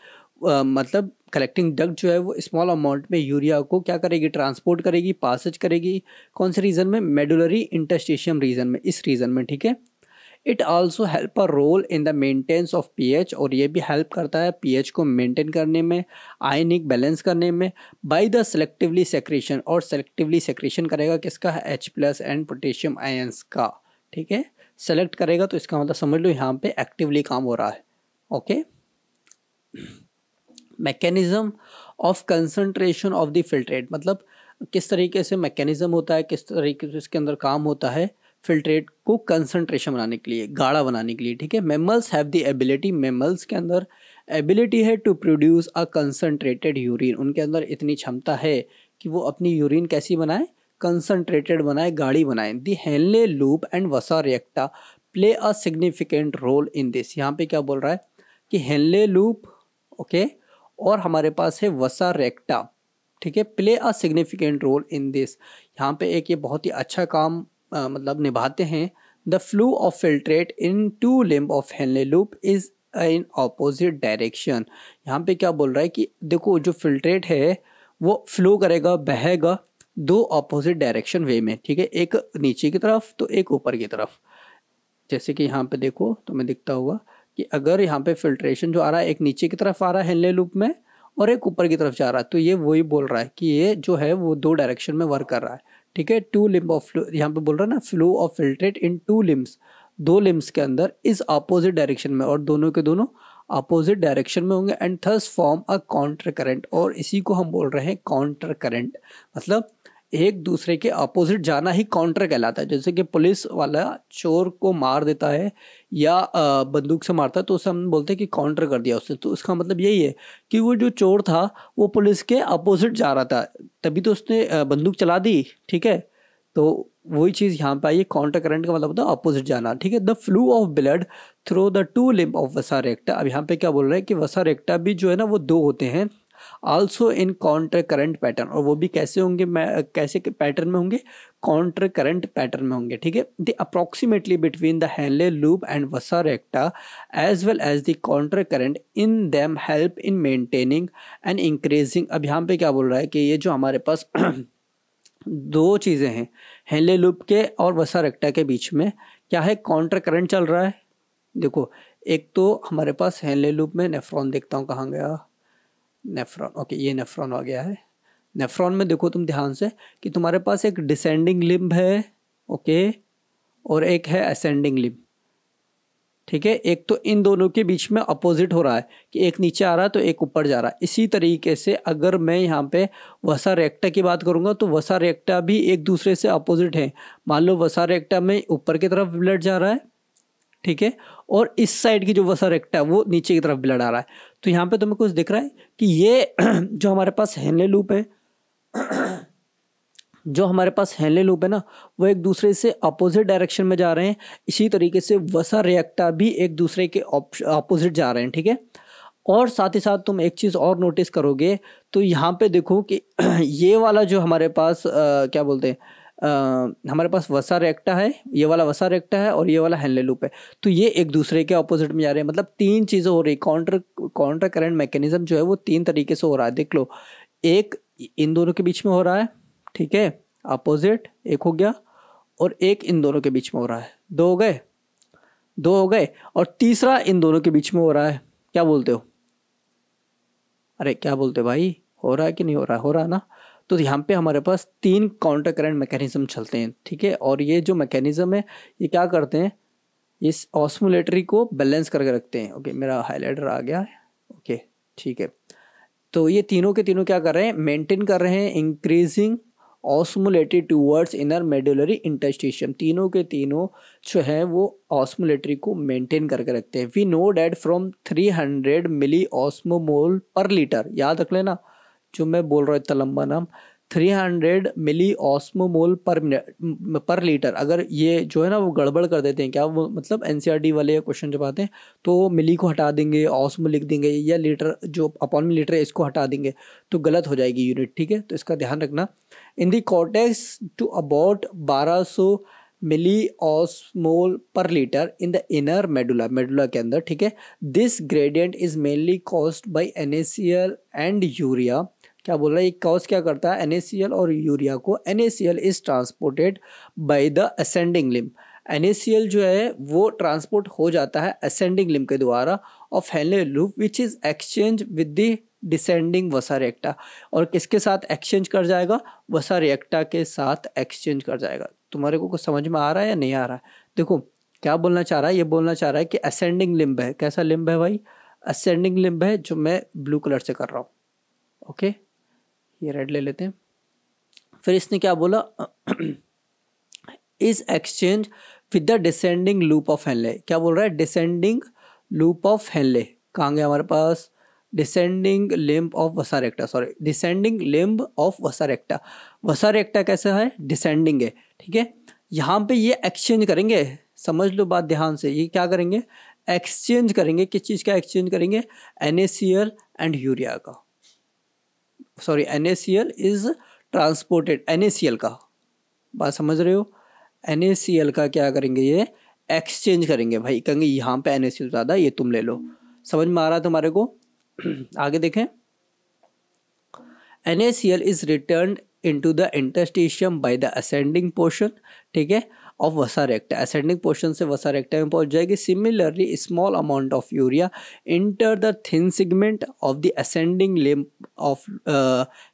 मतलब कलेक्टिंग डग जो है वो स्मॉल अमाउंट में यूरिया को क्या करेगी ट्रांसपोर्ट करेगी पासज करेगी कौन से रीज़न में मेडुलरी इंटस्टेशियम रीज़न में इस रीज़न में ठीक है it also help a role in the maintenance of pH और ये भी हेल्प करता है पीएच को मेंटेन करने में आयनिक बैलेंस करने में बाय द सेलेक्टिवली सेक्रेशन और सेलेक्टिवली सेक्रेशन करेगा किसका H plus and potassium ions का ठीक है सेलेक्ट करेगा तो इसका मतलब समझ लो यहाँ पे एक्टिवली काम हो रहा है okay mechanism of concentration of the filtrate मतलब किस तरीके से मैकेनिज़्म होता है किस तरीके से इसके अंदर काम होता है फिल्ट्रेट को कंसनट्रेशन बनाने के लिए गाढ़ा बनाने के लिए ठीक है mammals have the ability mammals के अंदर एबिलिटी है to produce a concentrated urine उनके अंदर इतनी क्षमता है कि वो अपनी यूरिन कैसी बनाए कंसनट्रेटेड बनाए गाड़ी बनाए दी Henley loop and vasa recta play a significant role in this यहाँ पे क्या बोल रहा है कि हेनले लूप ओके और हमारे पास है वसा रेक्टा ठीक है play a significant role in this यहाँ पे एक ये बहुत ही अच्छा काम आ, मतलब निभाते हैं the flow of filtrate in two limb of Henle loop is in opposite direction यहाँ पे क्या बोल रहा है कि देखो जो फिल्ट्रेट है वो फ्लो करेगा बहेगा दो ऑपोजिट डायरेक्शन वे में ठीक है एक नीचे की तरफ तो एक ऊपर की तरफ जैसे कि यहाँ पे देखो तो मैं दिखता हुआ कि अगर यहाँ पे फिल्ट्रेशन जो आ रहा है एक नीचे की तरफ आ रहा है हेनले लूप में और एक ऊपर की तरफ जा रहा है तो ये वही बोल रहा है कि ये जो है वो दो डायरेक्शन में वर्क कर रहा है ठीक है टू लिम्ब ऑफ यहाँ पे बोल रहा है ना flow of filtrate in two limbs दो लिम्स के अंदर इस अपोजिट डायरेक्शन में और दोनों के दोनों अपोजिट डायरेक्शन में होंगे and thus form a counter current और इसी को हम बोल रहे हैं काउंटर करेंट मतलब एक दूसरे के अपोजिट जाना ही काउंटर कहलाता है जैसे कि पुलिस वाला चोर को मार देता है या बंदूक से मारता है तो उसे हम बोलते हैं कि काउंटर कर दिया उसने तो उसका मतलब यही है कि वो जो चोर था वो पुलिस के अपोजिट जा रहा था तभी तो उसने बंदूक चला दी ठीक है तो वही चीज़ यहाँ पर आई है काउंटर करंट का मतलब होता है अपोजिट जाना ठीक है the flow of blood through the two limb of vasa recta अब यहाँ पे क्या बोल रहे हैं कि वसा रेक्टा भी जो है ना वो दो होते हैं also in counter current pattern और वो भी कैसे होंगे कैसे पैटर्न में होंगे काउंटर करंट पैटर्न में होंगे ठीक है the approximately between the Henle loop and vasa recta as well as the counter current in them help in maintaining and increasing अब यहाँ पे क्या बोल रहा है कि ये जो हमारे पास दो चीज़ें हैं हेनले लूप के और वसा रेक्टा के बीच में क्या है काउंटर करंट चल रहा है देखो एक तो हमारे पास हेनले लूप में नेफ्रॉन देखता हूँ कहाँ गया नेफ्रॉन ओके ये नेफ्रॉन आ गया है नेफ्रॉन में देखो तुम ध्यान से कि तुम्हारे पास एक डिसेंडिंग लिम्ब है ओके और एक है असेंडिंग लिम्ब ठीक है एक तो इन दोनों के बीच में अपोजिट हो रहा है कि एक नीचे आ रहा है तो एक ऊपर जा रहा है इसी तरीके से अगर मैं यहाँ पे वसा रेक्टा की बात करूँगा तो वसा रेक्टा भी एक दूसरे से अपोजिट है मान लो वसा रेक्टा में ऊपर की तरफ ब्लड जा रहा है ठीक है और इस साइड की जो वसा रेक्टा है वो नीचे की तरफ ब्लड आ रहा है तो यहाँ पे तुम्हें तो कुछ दिख रहा है कि ये जो हमारे पास हैंले लूप है जो हमारे पास हैनले लूप है ना वो एक दूसरे से अपोजिट डायरेक्शन में जा रहे हैं इसी तरीके से वसा रिएक्टा भी एक दूसरे के अपोजिट जा रहे हैं ठीक है और साथ ही साथ तुम एक चीज़ और नोटिस करोगे तो यहाँ पे देखो कि ये वाला जो हमारे पास आ, क्या बोलते हैं हमारे पास वसा रेक्टा है ये वाला वसा रेक्टा है और ये वाला हैंडले लूप है तो ये एक दूसरे के ऑपोजिट में जा रहे हैं मतलब तीन चीज़ें हो रही काउंटर काउंटर करेंट मैकेनिज्म जो है वो तीन तरीके से हो रहा है देख लो एक इन दोनों के बीच में हो रहा है ठीक है अपोजिट एक हो गया और एक इन दोनों के बीच में हो रहा है दो हो गए दो हो गए और तीसरा इन दोनों के बीच में हो रहा है क्या बोलते हो अरे क्या बोलते भाई हो रहा है कि नहीं हो रहा है हो रहा है ना तो यहाँ पे हमारे पास तीन काउंटर करंट मैकेनिज्म चलते हैं ठीक है और ये जो मैकेनिज्म है ये क्या करते हैं इस ऑस्मोलेटरी को बैलेंस करके रखते हैं ओके मेरा हाईलाइटर आ गया है ओके ठीक है तो ये तीनों के तीनों क्या कर रहे हैं मेंटेन कर रहे हैं increasing osmolarity towards inner medullary interstitium तीनों के तीनों जो है वो ऑस्मोलेटरी को मेंटेन करके रखते हैं we know that from 300 milli osmole per litre याद रख लेना जो मैं बोल रहा हूँ इतना लंबा नाम 300 मिली ऑस्मोमोल पर मिनट पर लीटर अगर ये जो है ना वो गड़बड़ कर देते हैं क्या वो मतलब एन e वाले क्वेश्चन जब आते हैं तो मिली को हटा देंगे ऑस्मो लिख देंगे या लीटर जो अपॉन में लीटर है इसको हटा देंगे तो गलत हो जाएगी यूनिट ठीक है तो इसका ध्यान रखना in the cortex to about बारह सौ milli osmole per litre in the inner medulla medulla के अंदर ठीक है this gradient is mainly caused by N and urea क्या बोल रहा है एक कॉज क्या करता है एनएसीएल और यूरिया को NaCl is transported by the ascending limb NaCl जो है वो ट्रांसपोर्ट हो जाता है असेंडिंग लिम के द्वारा of Henle loop which is exchange with the descending vasa recta और किसके साथ एक्सचेंज कर जाएगा वसा रिएक्टा के साथ एक्सचेंज कर जाएगा तुम्हारे को कुछ समझ में आ रहा है या नहीं आ रहा है देखो क्या बोलना चाह रहा है ये बोलना चाह रहा है कि असेंडिंग लिम्ब है कैसा लिम्ब है भाई असेंडिंग लिम्ब है जो मैं ब्लू कलर से कर रहा हूँ ओके ये रेड ले लेते हैं फिर इसने क्या बोला is exchange with the descending loop of Henle क्या बोल रहा है डिसेंडिंग लूप ऑफ हेनले कहाँ गया हमारे पास descending limb of vasa recta sorry descending limb of vasa recta vasa recta कैसा है डिसेंडिंग है ठीक है यहाँ पे ये एक्सचेंज करेंगे समझ लो बात ध्यान से ये क्या करेंगे एक्सचेंज करेंगे किस चीज़ का एक्सचेंज करेंगे एन एंड यूरिया का sorry N is transported N का बात समझ रहे हो एन का क्या करेंगे ये एक्सचेंज करेंगे भाई कहेंगे यहाँ पे एन ज़्यादा ये तुम ले लो समझ में आ रहा तुम्हारे को आगे देखें N is return in to the interstitium by the ascending portion ठीक है ऑफ वसा रेक्टा एसेडनिक पोर्शन से वसा रेक्टा में पहुंच जाएगी similarly small amount of urea enter the thin segment of the ascending limb of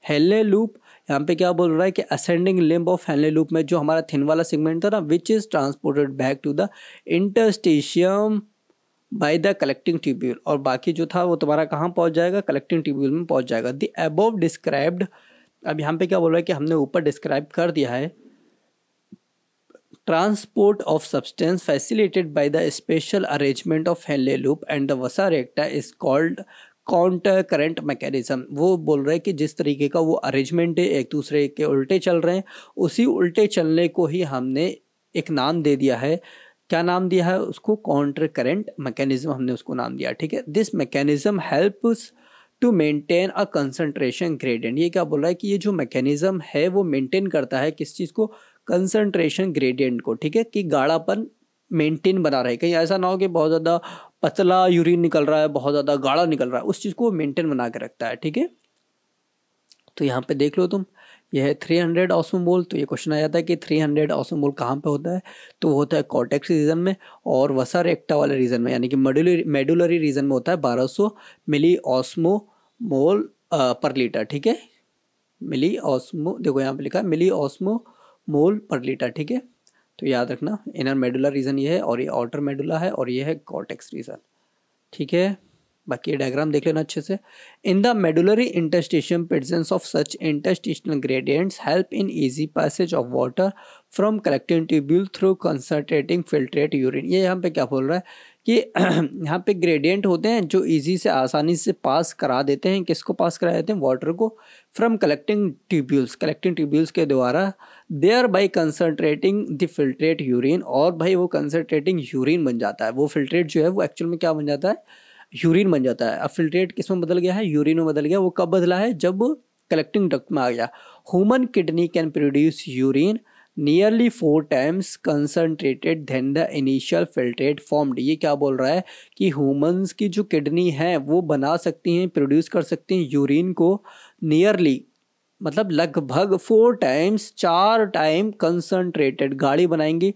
Henle loop यहाँ पे क्या बोल रहा है कि ascending limb of Henle loop में जो हमारा थिन वाला सिगमेंट था ना which is transported back to the interstitium by the collecting tubule और बाकी जो था वो तुम्हारा कहाँ पहुँच जाएगा कलेक्टिंग ट्यूब्यूल में पहुँच जाएगा द एबोव डिस्क्राइब्ड अब यहाँ पे क्या बोल रहा है कि हमने ऊपर डिस्क्राइब कर दिया है Transport of substance facilitated by the special arrangement of Henle loop and the Vasa recta is called counter current mechanism वो बोल रहे हैं कि जिस तरीके का वो अरेंजमेंट है एक दूसरे के उल्टे चल रहे हैं उसी उल्टे चलने को ही हमने एक नाम दे दिया है क्या नाम दिया है उसको काउंटर करंट मैकेनिज्म हमने उसको नाम दिया ठीक है this mechanism helps to maintain a concentration gradient ये क्या बोल रहा है कि ये जो मैकेनिज्म है वो मेंटेन करता है किस चीज़ को कंसनट्रेशन ग्रेडियंट को ठीक है कि गाढ़ापन मेंटेन बना रहे कहीं ऐसा ना हो कि बहुत ज़्यादा पतला यूरिन निकल रहा है बहुत ज़्यादा गाढ़ा निकल रहा है उस चीज़ को मेंटेन बना के रखता है ठीक है तो यहाँ पे देख लो तुम यह है थ्री हंड्रेड ऑसमोल तो ये क्वेश्चन आ जाता है कि थ्री हंड्रेड ऑसमोल कहाँ पे होता है तो वो होता है कॉटेक्स रीजन में और वसा रेक्टा वाले रीजन में यानी कि मेडुलरी मेडुलरी रीजन में होता है बारह सौ मिली ऑसमो मोल पर लीटर ठीक है मिली ऑसमो देखो यहाँ पे लिखा है मिली ऑसमो मोल पर लीटर ठीक है तो याद रखना इनर मेडुलर रीजन ये है और ये आउटर मेडुला है और ये है कॉटेक्स रीजन ठीक है बाकी ये डायग्राम देख लेना अच्छे से in the medullary interstitium presence of such interstitial gradients help in easy passage of water from collecting tubule through concentrating filtrate urine ये यहाँ पे क्या बोल रहा है कि यहाँ पे ग्रेडियंट होते हैं जो इजी से आसानी से पास करा देते हैं किसको पास करा देते हैं वाटर को from collecting tubules collecting tubules के द्वारा they are by concentrating the filtrate urine और भाई वो कंसनट्रेटिंग यूरिन बन जाता है वो फिल्ट्रेट जो है वो एक्चुअल में क्या बन जाता है यूरिन बन जाता है अब फिल्ट्रेट किस में बदल गया है यूरिन में बदल गया वो कब बदला है जब कलेक्टिंग डक्ट में आ गया human kidney can produce urine nearly four times concentrated than the initial filtrate formed ये क्या बोल रहा है कि ह्यूमंस की जो किडनी है वो बना सकती हैं प्रोड्यूस कर सकती हैं यूरिन को नियरली मतलब लगभग फोर टाइम्स चार टाइम कंसनट्रेटेड गाड़ी बनाएंगी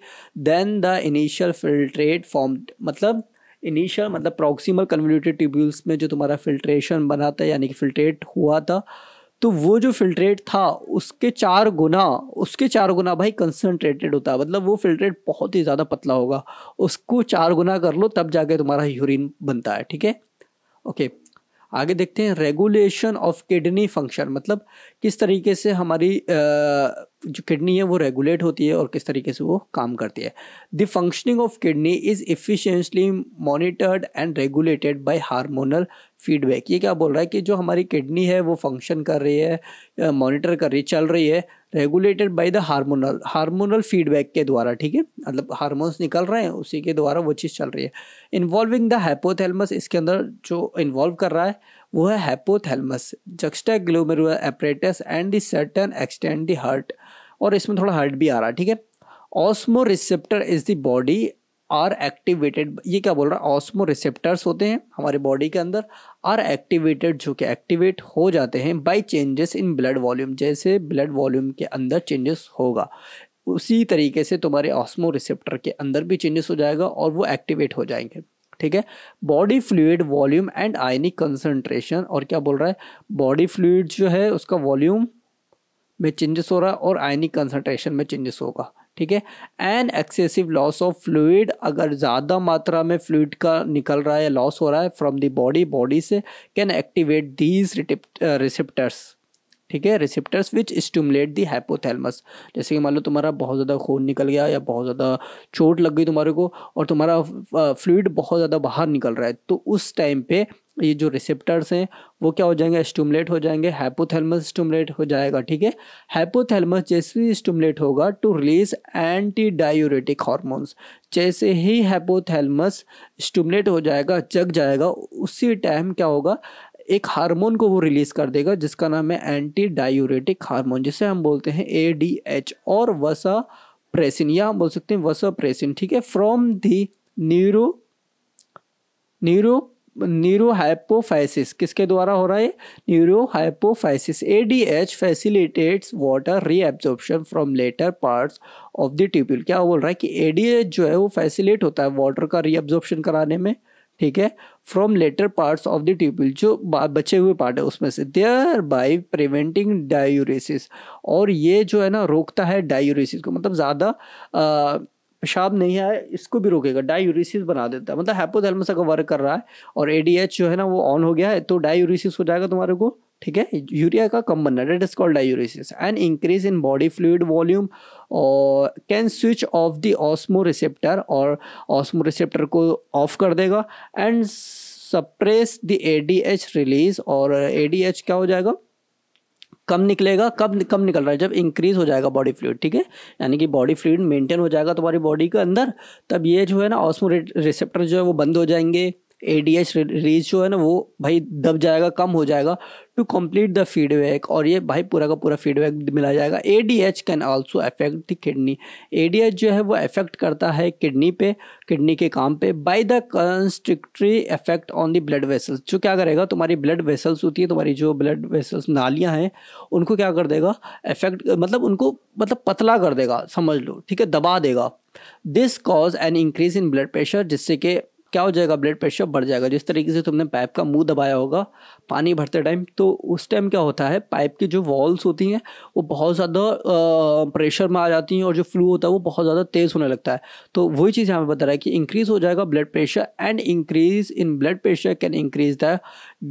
than the initial filtrate formed मतलब इनिशियल मतलब प्रॉक्सिमल कन्वल्यूटेड ट्यूब्यूल्स में जो तुम्हारा फिल्ट्रेशन बना था यानी कि फिल्ट्रेट हुआ था तो वो जो फिल्ट्रेट था उसके चार गुना उसके चार गुना भाई कंसनट्रेटेड होता है मतलब वो फिल्ट्रेट बहुत ही ज़्यादा पतला होगा उसको चार गुना कर लो तब जाके तुम्हारा यूरिन बनता है ठीक है ओके आगे देखते हैं रेगुलेशन ऑफ किडनी फंक्शन मतलब किस तरीके से हमारी जो किडनी है वो रेगुलेट होती है और किस तरीके से वो काम करती है the functioning of kidney is efficiently monitored and regulated by hormonal feedback ये क्या बोल रहा है कि जो हमारी किडनी है वो फंक्शन कर रही है मॉनिटर कर रही है चल रही है regulated by the hormonal hormonal feedback के द्वारा ठीक है मतलब हार्मोन्स निकल रहे हैं उसी के द्वारा वो चीज़ चल रही है इन्वॉल्विंग द हैपोथेलमस इसके अंदर जो इन्वॉल्व कर रहा है वो है hypothalamus juxta glomerular apparatus and the certain extent the heart और इसमें थोड़ा हार्ट भी आ रहा है ठीक है osmoreceptor is the body are activated ये क्या बोल रहा है ऑस्मो रिसेप्टर्स होते हैं हमारे बॉडी के अंदर आर एक्टिवेटेड जो कि एक्टिवेट हो जाते हैं by changes in blood volume जैसे ब्लड वॉल्यूम के अंदर चेंजेस होगा उसी तरीके से तुम्हारे ऑस्मो रिसेप्टर के अंदर भी चेंजेस हो जाएगा और वो एक्टिवेट हो जाएंगे ठीक है body fluid volume and ionic concentration और क्या बोल रहा है बॉडी फ्लूड जो है उसका वॉल्यूम में चेंजेस हो रहा है और आयनिक कंसनट्रेशन में चेंजेस होगा ठीक है an excessive loss of fluid अगर ज़्यादा मात्रा में फ्लूड का निकल रहा है लॉस हो रहा है फ्रॉम द बॉडी बॉडी से कैन एक्टिवेट दीज रिसिप्टर्स ठीक है रिसिप्टर्स विच स्टूमुलेट दी हैपोथेलमस जैसे कि मान लो तुम्हारा बहुत ज़्यादा खून निकल गया या बहुत ज़्यादा चोट लग गई तुम्हारे को और तुम्हारा फ्लूड बहुत ज़्यादा बाहर निकल रहा है तो उस टाइम पे ये जो रिसिप्टर्स हैं वो क्या हो जाएंगे स्टूमुलेट हो जाएंगे हैपोथेलमस स्टूमुलेट हो जाएगा ठीक है हैपोथेलमस जैसे ही स्टूमुलेट होगा to release anti diuretic hormones जैसे ही हैपोथेलमस स्टूमुलेट हो जाएगा जग जाएगा उसी टाइम क्या होगा एक हार्मोन को वो रिलीज कर देगा जिसका नाम है एंटी डायूरेटिक हार्मोन जिसे हम बोलते हैं ए डी एच और वसा प्रेसिन या हम बोल सकते हैं वसा प्रेसिन ठीक है from the neuro neuro neurohypophysis किसके द्वारा हो रहा है neurohypophysis ADH facilitates water reabsorption from latter parts of the tubule क्या बोल रहा है कि ए डी एच जो है वो फैसिलेट होता है वाटर का रीएब्जॉर्प्शन कराने में ठीक है from latter parts of the tubule जो बचे हुए पार्ट है उसमें से देयर बाय प्रिवेंटिंग डायूरेसिस और ये जो है ना रोकता है डायूरेसिस को मतलब ज़्यादा पेशाब नहीं आए इसको भी रोकेगा डायूरेसिस बना देता है मतलब हैपोथैलेमस अगर वर्क कर रहा है और एडीएच जो है ना वो ऑन हो गया है तो डायूरेसिस हो जाएगा तुम्हारे को ठीक है यूरिया का कम बनना that is called diuresis and increase in body fluid volume और can switch off the osmoreceptor और ऑस्मो रिसेप्टर को ऑफ कर देगा and suppress the ADH release और एडीएच क्या हो जाएगा कम निकलेगा कब कम निकल रहा है जब इंक्रीज हो जाएगा बॉडी फ्लूड ठीक है यानी कि बॉडी फ्लूड मेंटेन हो जाएगा तुम्हारी बॉडी के अंदर तब ये जो है ना ऑस्मो रिसेप्टर जो है वो बंद हो जाएंगे ए डी एच रेज जो है ना वो भाई दब जाएगा कम हो जाएगा टू कंप्लीट द फीडबैक और ये भाई पूरा का पूरा फीडबैक मिला जाएगा A D H can also affect the kidney A D H जो है वो अफेक्ट करता है किडनी पे किडनी के काम पे by the constrictory effect on the blood vessels जो क्या करेगा तुम्हारी ब्लड वेसल्स होती है तुम्हारी जो ब्लड वेसल्स नालियाँ हैं उनको क्या कर देगा अफेक्ट मतलब उनको मतलब पतला कर देगा समझ लो ठीक है दबा देगा this cause an increase in blood pressure जिससे कि क्या हो जाएगा ब्लड प्रेशर बढ़ जाएगा जिस तरीके से तुमने पाइप का मुंह दबाया होगा पानी भरते टाइम तो उस टाइम क्या होता है पाइप की जो वॉल्स होती हैं वो बहुत ज़्यादा प्रेशर में आ जाती हैं और जो फ्लू होता है वो बहुत ज़्यादा तेज़ होने लगता है तो वही चीज़ हमें बता रहा है कि इंक्रीज़ हो जाएगा blood pressure and increase in blood pressure can increase the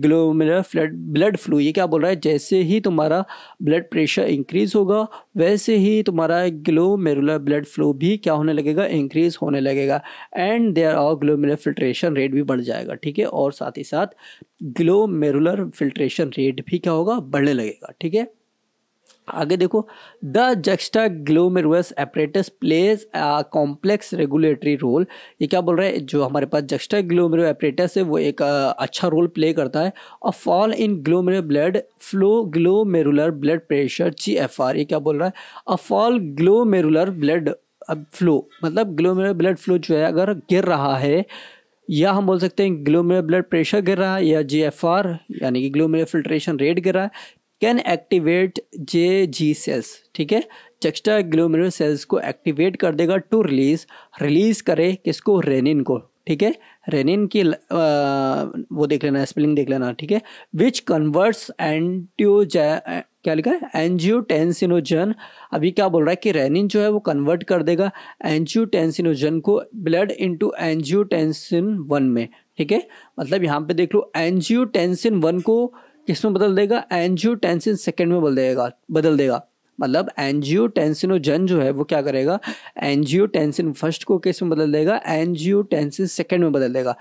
glomerular flood blood flow ये क्या बोल रहा है जैसे ही तुम्हारा ब्लड प्रेशर इंक्रीज़ होगा वैसे ही तुम्हारा ग्लोमेरुलर ब्लड फ्लो भी क्या होने लगेगा इंक्रीज़ होने लगेगा and there are glomerular filtration rate भी बढ़ जाएगा ठीक है और साथ ही साथ ग्लोमेरुलर मोलर फिल्ट्रेशन रेट भी क्या होगा बढ़ने लगेगा ठीक है आगे देखो the juxta glomerular apparatus plays complex regulatory role ये क्या बोल रहा है जो हमारे पास जक्स्टा ग्लोमेरो एपरेटस है वो एक आ, अच्छा रोल प्ले करता है और fall in glomerular blood flow glomerular blood pressure G F R ये क्या बोल रहा है अ फॉल ग्लोमेरुलर ब्लड फ्लो मतलब ग्लोमेरुलर ब्लड फ्लो जो है अगर गिर रहा है या हम बोल सकते हैं ग्लोमेर ब्लड प्रेशर गिर रहा है या जी एफ आर यानी कि ग्लोमेर फिल्ट्रेशन रेट गिर रहा है can activate J G cells ठीक है चक्स्टा ग्लोमेर सेल्स को एक्टिवेट कर देगा टू रिलीज रिलीज करे किसको रेनिन को ठीक है रेनिन की वो देख लेना स्पेलिंग देख लेना ठीक है विच कन्वर्ट्स एंटियोजै क्या लिखा है एनजियोटेंसिनोजन अभी क्या बोल रहा है कि रेनिन जो है वो कन्वर्ट कर देगा एनजियोटेंसिनोजन को ब्लड इनटू एनजियोटेंसिन वन में ठीक है मतलब यहाँ पे देख लो एनजियोटेंसिन वन को किस में बदल देगा एनजियोटेंसिन सेकेंड में बदल देगा बदल देगा मतलब एनजियोटेंसिनोजन जो है वो क्या करेगा एनजियोटेंसिन फर्स्ट को किस में बदल देगा एनजियोटेंसिन सेकेंड में बदल देगा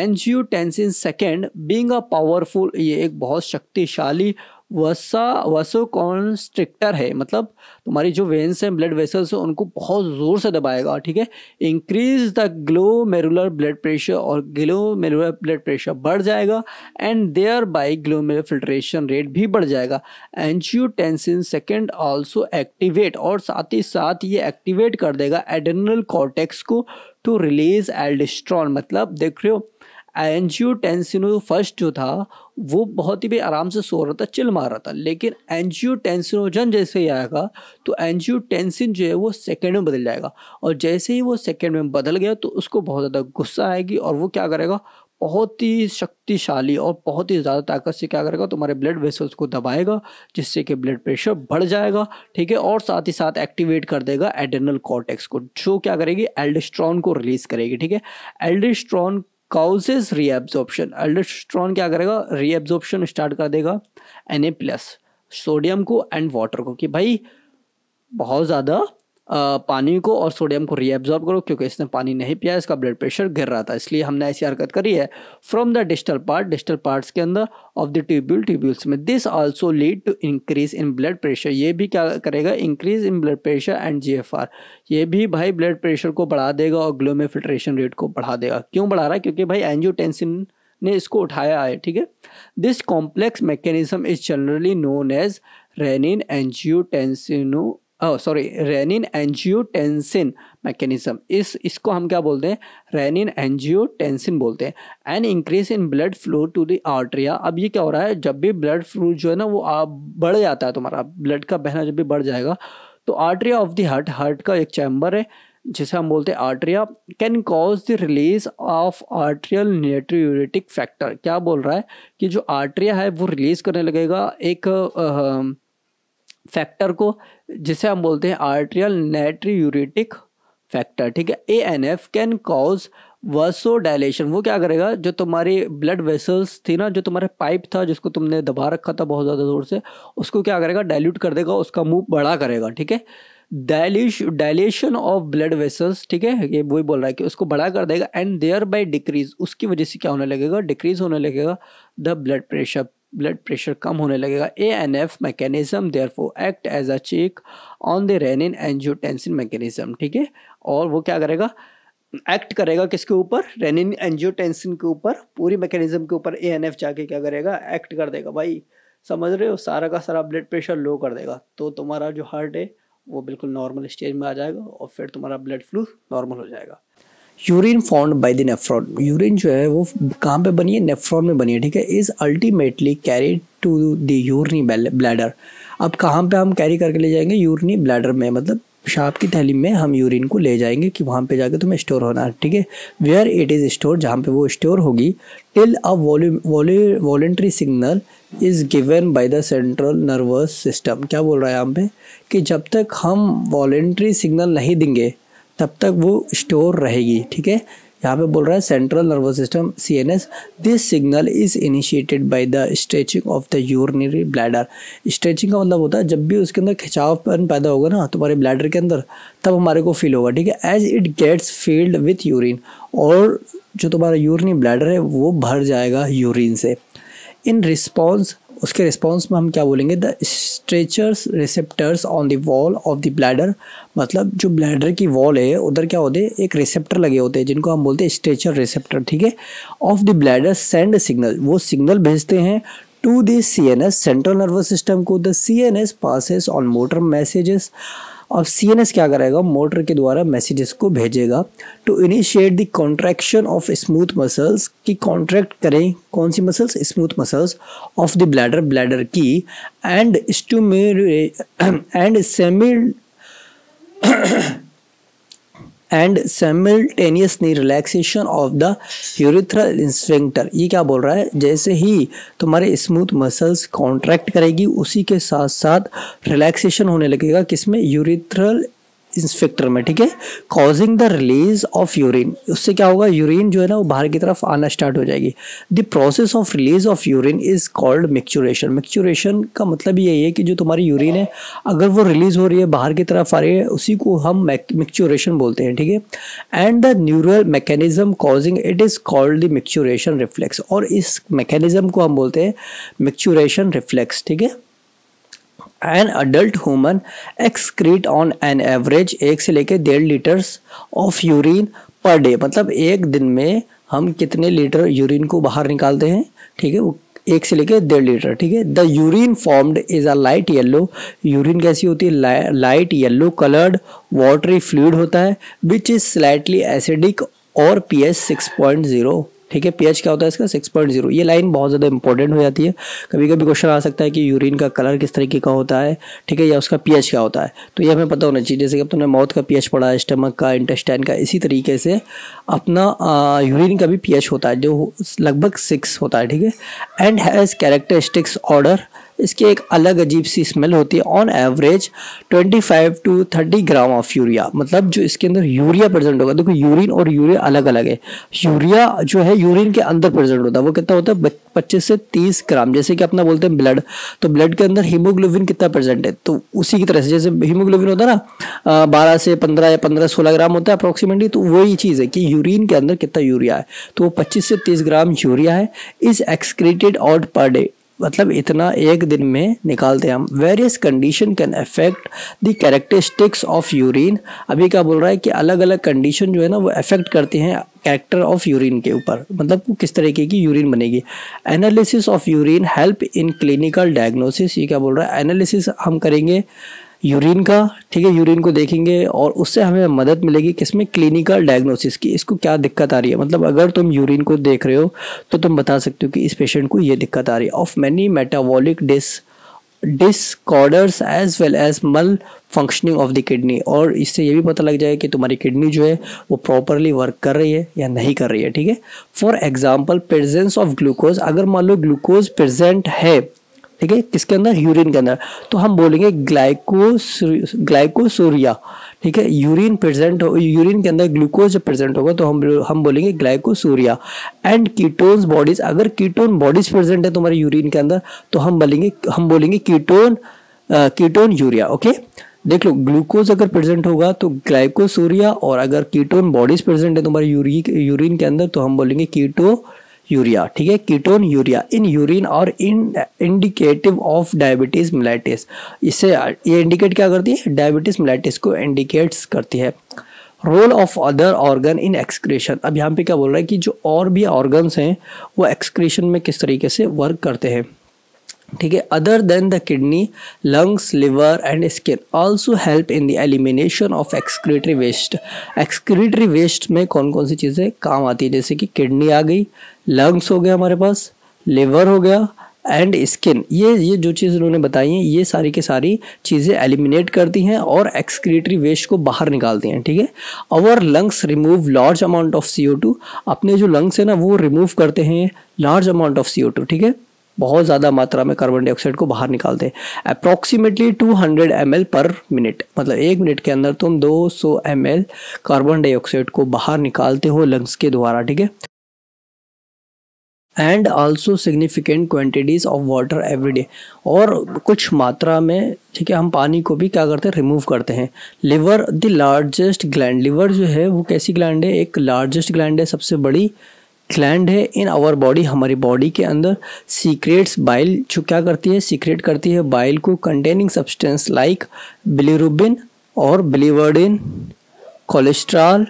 angiotensin second being a powerful ये एक बहुत शक्तिशाली वसा वसो कॉन्स्ट्रिक्टर है मतलब तुम्हारी जो वेन्स हैं ब्लड वेसल्स हैं उनको बहुत ज़ोर से दबाएगा ठीक है increase the glomerular blood pressure और ग्लो मेरुलर ब्लड प्रेशर बढ़ जाएगा and thereby glomerular filtration rate भी बढ़ जाएगा एंजियोटेंसिन सेकेंड ऑल्सो एक्टिवेट और साथ ही साथ ये एक्टिवेट कर देगा एडनल कॉर्टेक्स को टू रिलीज एल्डिस्ट्रॉन मतलब देख रहे हो एनजियोटेंसिनो फर्स्ट जो था वो बहुत ही भी आराम से सो रहा था चिल मार रहा था लेकिन एनजियोटेंसिनोजन जैसे ही आएगा तो एनजियोटेंसिन जो है वो सेकेंड में बदल जाएगा और जैसे ही वो सेकेंड में बदल गया तो उसको बहुत ज़्यादा गुस्सा आएगी और वो क्या करेगा बहुत ही शक्तिशाली और बहुत ही ज़्यादा ताकत से क्या करेगा तुम्हारे ब्लड वेसल्स को दबाएगा जिससे कि ब्लड प्रेशर बढ़ जाएगा ठीक है और साथ ही साथ एक्टिवेट कर देगा एडेनल कॉर्टेक्स को जो क्या करेगी एल्डेस्ट्रॉन को रिलीज़ करेगी ठीक है एल्डेस्ट्रॉन काउजेज रीएब्जॉर्प्शन एल्डोस्टेरोन क्या करेगा रीएब्जॉर्प्शन स्टार्ट कर देगा एन ए प्लस सोडियम को एंड वाटर को कि भाई बहुत ज़्यादा पानी को और सोडियम को रीअब्जॉर्ब करो क्योंकि इसने पानी नहीं पिया इसका ब्लड प्रेशर गिर रहा था इसलिए हमने ऐसी हरकत करी है from the distal part distal parts के अंदर ऑफ द ट्यूब्यूल ट्यूब्यूल्स में this also lead to increase in blood pressure ये भी क्या करेगा increase in blood pressure and जी ये भी भाई ब्लड प्रेशर को बढ़ा देगा और ग्लोमे फिल्ट्रेशन रेट को बढ़ा देगा क्यों बढ़ा रहा है क्योंकि भाई एनजियोटेंसिन ने इसको उठाया है ठीक है this complex mechanism is generally known as renin angiotensin sorry renin angiotensin mechanism इस इसको हम क्या बोलते हैं रेनिन एंजियोटेंसिन बोलते हैं and increase in blood flow to the atria अब ये क्या हो रहा है जब भी ब्लड फ्लो जो है ना वो बढ़ जाता है तुम्हारा ब्लड का बहना जब भी बढ़ जाएगा तो atria of the heart heart का एक चैम्बर है जिसे हम बोलते हैं atria can cause the release of atrial natriuretic factor क्या बोल रहा है कि जो आर्ट्रिया है वो रिलीज करने लगेगा एक आ, फैक्टर को जिसे हम बोलते हैं आर्ट्रियल नेट्रीयूरिटिक फैक्टर ठीक है A N F can cause vasodilation वो क्या करेगा जो तुम्हारी ब्लड वेसल्स थी ना जो तुम्हारे पाइप था जिसको तुमने दबा रखा था बहुत ज़्यादा ज़ोर से उसको क्या करेगा डायल्यूट कर देगा उसका मुंह बड़ा करेगा ठीक है dilation dilation of blood vessels ठीक है ये वही बोल रहा है कि उसको बड़ा कर देगा एंड देयर बाई डिक्रीज उसकी वजह से क्या होने लगेगा डिक्रीज होने लगेगा the blood pressure blood pressure कम होने लगेगा A N F mechanism for act as a check on the renin angiotensin mechanism ठीक है और वो क्या करेगा एक्ट करेगा किसके ऊपर रेनिन एनजियोटेंसिन के ऊपर पूरी मैकेनिज्म के ऊपर ए एन एफ जाके क्या करेगा एक्ट कर देगा भाई समझ रहे हो सारा का सारा ब्लड प्रेशर लो कर देगा तो तुम्हारा जो हार्ट है वो बिल्कुल नॉर्मल स्टेज में आ जाएगा और फिर तुम्हारा ब्लड फ्लू नॉर्मल हो जाएगा urine found by the nephron urine जो है वो कहाँ पे बनी है नेफ्रॉन में बनी है ठीक है इज़ अल्टीमेटली कैरी टू दूरनी ब्लैडर अब कहाँ पे हम कैरी करके ले जाएंगे यूरनी ब्लैडर में मतलब पेशाब की थैली में हम यूरिन को ले जाएंगे कि वहाँ पे जाके तुम्हें स्टोर होना है ठीक है वेयर इट इज़ स्टोर जहाँ पे वो स्टोर होगी till a voluntary signal is given by the central nervous system क्या बोल रहा है यहाँ पे कि जब तक हम वॉलेंट्री सिग्नल नहीं देंगे तब तक वो स्टोर रहेगी ठीक है यहाँ पे बोल रहा है central nervous system C N S this signal is initiated by the stretching of the urinary bladder stretching का मतलब होता है जब भी उसके अंदर खिंचावपन पैदा होगा ना तुम्हारे ब्लैडर के अंदर तब हमारे को फील होगा ठीक है as it gets filled with urine और जो तुम्हारा यूरिनी ब्लैडर है वो भर जाएगा यूरिन से इन रिस्पॉन्स उसके रिस्पॉन्स में हम क्या बोलेंगे the stretchers receptors on the wall of the bladder मतलब जो ब्लैडर की वॉल है उधर क्या होते हैं एक रिसेप्टर लगे होते हैं जिनको हम बोलते हैं स्ट्रेचर रिसेप्टर ठीक है of the bladder send signal वो सिग्नल भेजते हैं to the C N S central nervous system को the C N S passes on motor messages अब सी क्या करेगा मोटर के द्वारा मैसेजेस को भेजेगा to initiate the contraction of smooth muscles की कॉन्ट्रैक्ट करें कौन सी muscles smooth muscles of the bladder bladder की and and semi and simultaneously relaxation of the urethral sphincter ये क्या बोल रहा है जैसे ही तुम्हारे स्मूथ मसल्स कॉन्ट्रैक्ट करेगी उसी के साथ साथ रिलैक्सेशन होने लगेगा किसमें यूरिथ्रल इंस्पेक्टर में ठीक है causing the release of urine उससे क्या होगा यूरिन जो है ना वो बाहर की तरफ आना स्टार्ट हो जाएगी the process of release of urine is called micturition micturition का मतलब यही है कि जो तुम्हारी यूरिन है अगर वो रिलीज़ हो रही है बाहर की तरफ आ रही है उसी को हम मिक्चुरेशन बोलते हैं ठीक है and the neural mechanism causing it is called the micturition reflex और इस मैकेनिज़्म को हम बोलते हैं मिक्चुरेशन रिफ्लेक्स ठीक है an adult human excrete on an average एक से लेकर डेढ़ litres of urine per day मतलब एक दिन में हम कितने लीटर यूरिन को बाहर निकालते हैं ठीक है वो एक से लेकर डेढ़ लीटर ठीक है the urine formed is a light yellow urine कैसी होती है light yellow coloured watery fluid होता है विच इज स्लाइटली एसिडिक और P H six point zero ठीक है पीएच क्या होता है इसका सिक्स पॉइंट जीरो ये लाइन बहुत ज़्यादा इंपॉर्टेंट हो जाती है कभी कभी क्वेश्चन आ सकता है कि यूरिन का कलर किस तरीके का होता है ठीक है या उसका पीएच क्या होता है तो ये हमें पता होना चाहिए जैसे कि अब तुमने माउथ का पीएच पढ़ा है स्टमक का इंटेस्टाइन का इसी तरीके से अपना यूरिन का भी पीएच होता है जो लगभग सिक्स होता है ठीक है एंड हैज़ कैरेक्टरिस्टिक्स ऑर्डर इसकी एक अलग अजीब सी स्मेल होती है on average 25 to 30 gram of urea मतलब जो इसके अंदर यूरिया प्रेजेंट होगा देखो यूरिन और यूरिया अलग अलग है यूरिया जो है यूरिन के अंदर प्रेजेंट होता है वो कितना होता है पच्चीस से तीस ग्राम जैसे कि अपना बोलते हैं ब्लड तो ब्लड के अंदर हीमोग्लोबिन कितना प्रेजेंट है तो उसी की तरह से जैसे हीमोग्लोबिन होता है ना बारह से पंद्रह या पंद्रह सोलह ग्राम होता है अप्रोक्सीमेटली तो वही चीज़ है कि यूरिन के अंदर कितना यूरिया है तो वो पच्चीस से तीस ग्राम यूरिया है is excreted out per day मतलब इतना एक दिन में निकालते हैं हम various condition can affect the characteristics of urine अभी क्या बोल रहा है कि अलग अलग कंडीशन जो है ना वो अफेक्ट करते हैं कैरेक्टर ऑफ यूरिन के ऊपर मतलब किस तरीके की यूरिन बनेगी analysis of urine help in clinical diagnosis ये क्या बोल रहा है एनालिसिस हम करेंगे यूरिन का ठीक है यूरिन को देखेंगे और उससे हमें मदद मिलेगी किसमें क्लिनिकल डायग्नोसिस की इसको क्या दिक्कत आ रही है मतलब अगर तुम यूरिन को देख रहे हो तो तुम बता सकते हो कि इस पेशेंट को ये दिक्कत आ रही है of many metabolic dis disorders as well as malfunctioning of the kidney और इससे ये भी पता लग जाए कि तुम्हारी किडनी जो है वो प्रॉपरली वर्क कर रही है या नहीं कर रही है ठीक है for example presence of glucose अगर मान लो ग्लूकोज प्रेजेंट है ठीक है किसके अंदर यूरिन के अंदर तो हम बोलेंगे ग्लाइकोस ग्लाइकोसोरिया ठीक है यूरिन प्रेजेंट हो यूरिन के अंदर ग्लूकोज प्रेजेंट होगा तो हम हम बोलेंगे ग्लाइकोसोरिया एंड कीटोन्स बॉडीज अगर कीटोन बॉडीज प्रेजेंट है तुम्हारे यूरिन के अंदर तो हम बोलेंगे हम बोलेंगे कीटोन कीटोन यूरिया ओके देख लो ग्लूकोज अगर प्रेजेंट होगा तो ग्लाइकोसोरिया और अगर कीटोन बॉडीज प्रेजेंट है तुम्हारे यूरिन यूरिन के अंदर तो हम बोलेंगे कीटो यूरिया ठीक है कीटोन यूरिया इन यूरिन और इन इंडिकेटिव ऑफ डायबिटीज़ मिलाइटिस इससे ये इंडिकेट क्या करती है डायबिटीज़ मिलाइटिस को इंडिकेट्स करती है role of other organ in excretion अब यहाँ पे क्या बोल रहा है कि जो और भी ऑर्गन्स हैं वो एक्सक्रेशन में किस तरीके से वर्क करते हैं ठीक है other than the kidney lungs liver and skin also help in the elimination of excretory waste excretory waste में कौन कौन सी चीज़ें काम आती है जैसे कि किडनी आ गई लंग्स हो गया हमारे पास लिवर हो गया एंड स्किन ये ये जो चीज़ उन्होंने बताई हैं ये सारी के सारी चीज़ें एलिमिनेट करती हैं और एक्सक्रीटरी वेस्ट को बाहर निकालती हैं ठीक है और lungs remove large amount of C अपने जो लंग्स हैं ना वो रिमूव करते हैं लार्ज अमाउंट ऑफ सी ठीक है बहुत ज़्यादा मात्रा में कार्बन डाइऑक्साइड को बाहर निकालते हैं अप्रॉक्सीमेटली 200 हंड्रेड पर मिनट मतलब एक मिनट के अंदर तुम 200 सौ कार्बन डाइऑक्साइड को बाहर निकालते हो लंग्स के द्वारा ठीक है and also significant quantities of water every day और कुछ मात्रा में ठीक है हम पानी को भी क्या करते हैं रिमूव करते हैं liver the largest gland liver जो है वो कैसी ग्लैंड है एक लार्जेस्ट ग्लैंड है सबसे बड़ी ग्लैंड है इन आवर बॉडी हमारी बॉडी के अंदर सीक्रेट्स बाइल जो क्या करती है सीक्रेट करती है बाइल को कंटेनिंग सब्सटेंस लाइक बिलीरुबिन और biliverdin cholesterol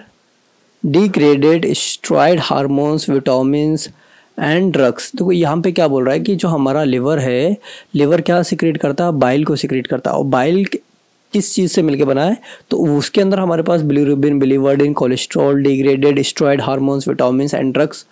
degraded steroid hormones vitamin and drugs देखो यहाँ पे क्या बोल रहा है कि जो हमारा लिवर है लिवर क्या सिक्रेट करता है बाइल को सिक्रेट करता है और बाइल किस चीज़ से मिलकर बना है तो उसके अंदर हमारे पास bilirubin biliverdin cholesterol degraded steroid hormones vitamin and drugs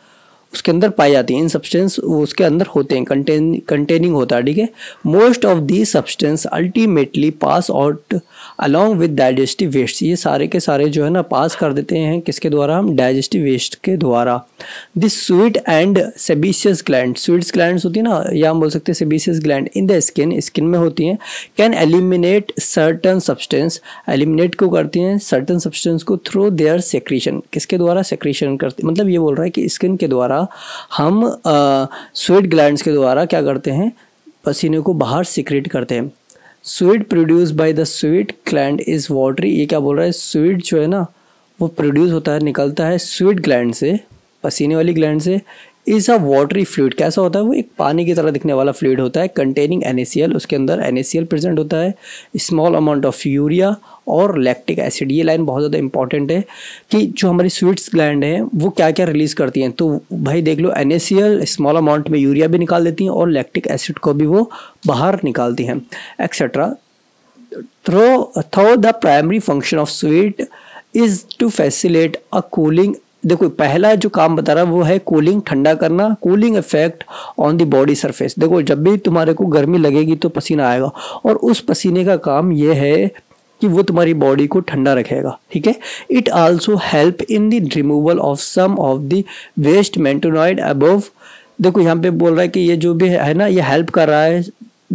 उसके अंदर पाई जाती हैं इन सब्सटेंस वो उसके अंदर होते हैं कंटेन कंटेनिंग होता है ठीक है most of the substance ultimately pass out along with digestive waste ये सारे के सारे जो है ना पास कर देते हैं किसके द्वारा हम डाइजेस्टिव वेस्ट के द्वारा this sweat and sebaceous gland sweats gland होती है ना या हम बोल सकते हैं sebaceous gland in the skin skin में होती हैं can eliminate certain substance eliminate को करती हैं सर्टन सब्सटेंस को थ्रू देयर सेक्रीशन किसके द्वारा सेक्रीशन करते मतलब ये बोल रहा है कि स्किन के द्वारा हम uh, ग्लैंड के द्वारा क्या करते हैं पसीने को बाहर सिक्रेट करते हैं sweat produce by the sweat gland is watery ये क्या बोल रहा है स्वीट जो है ना वो प्रोड्यूस होता है निकलता है स्वीट ग्लैंड से पसीने वाली ग्लैंड से इज अ वाटरी फ्लूड कैसा होता है वो एक पानी की तरह दिखने वाला फ्लूड होता है कंटेनिंग एन उसके अंदर एन प्रेजेंट होता है स्मॉल अमाउंट ऑफ यूरिया और लैक्टिक एसिड ये लाइन बहुत ज़्यादा इंपॉर्टेंट है कि जो हमारी स्वीट्स ग्लैंड है वो क्या क्या रिलीज़ करती हैं तो भाई देख लो एन स्मॉल अमाउंट में यूरिया भी निकाल देती हैं और लैक्टिक एसिड को भी वो बाहर निकालती हैं etcetera through through the primary function of sweat is to facilitate a cooling देखो पहला जो काम बता रहा है वो है कूलिंग ठंडा करना cooling effect on the body surface देखो जब भी तुम्हारे को गर्मी लगेगी तो पसीना आएगा और उस पसीने का काम ये है कि वो तुम्हारी बॉडी को ठंडा रखेगा ठीक है it also help in the removal of some of the waste mentioned above देखो यहाँ पे बोल रहा है कि ये जो भी है ना ये हेल्प कर रहा है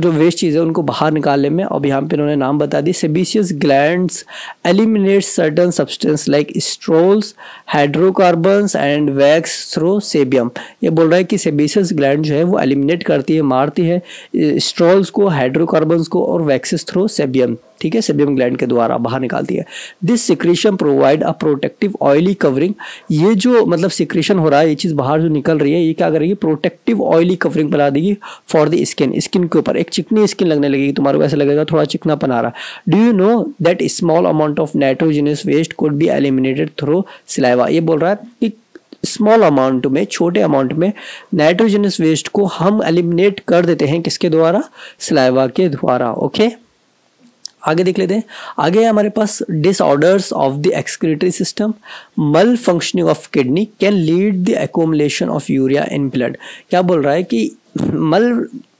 जो वेस्ट चीज़ें उनको बाहर निकालने में अब यहाँ पे इन्होंने नाम बता दी sebaceous glands eliminate certain substance like sterols hydrocarbons and wax through sebum ये बोल रहा है कि सेबिशियस ग्लैंड जो है वो एलिमिनेट करती है मारती है स्ट्रोल्स को हाइड्रोकार्बन्स को और वैक्स थ्रो सेबियम ठीक है सेबियम ग्लैंड के द्वारा बाहर निकालती है this secretion provide a protective oily covering ये जो मतलब सिक्रेशन हो रहा है ये चीज़ बाहर जो निकल रही है ये क्या करेगी प्रोटेक्टिव ऑयली कवरिंग बना देगी फॉर द स्किन स्किन के ऊपर एक चिकनी स्किन लगने लगेगी तुम्हारे को ऐसा लगेगा थोड़ा चिकना पना रहा है do you know that small amount of nitrogenous waste could be eliminated through saliva ये बोल रहा है कि स्मॉल अमाउंट में छोटे अमाउंट में नाइट्रोजनस वेस्ट को हम एलिमिनेट कर देते हैं किसके द्वारा सिलाइवा के द्वारा ओके okay? आगे देख लेते हैं आगे है हमारे पास disorders of the excretory system malfunctioning of kidney can lead the accumulation of urea in blood क्या बोल रहा है कि मल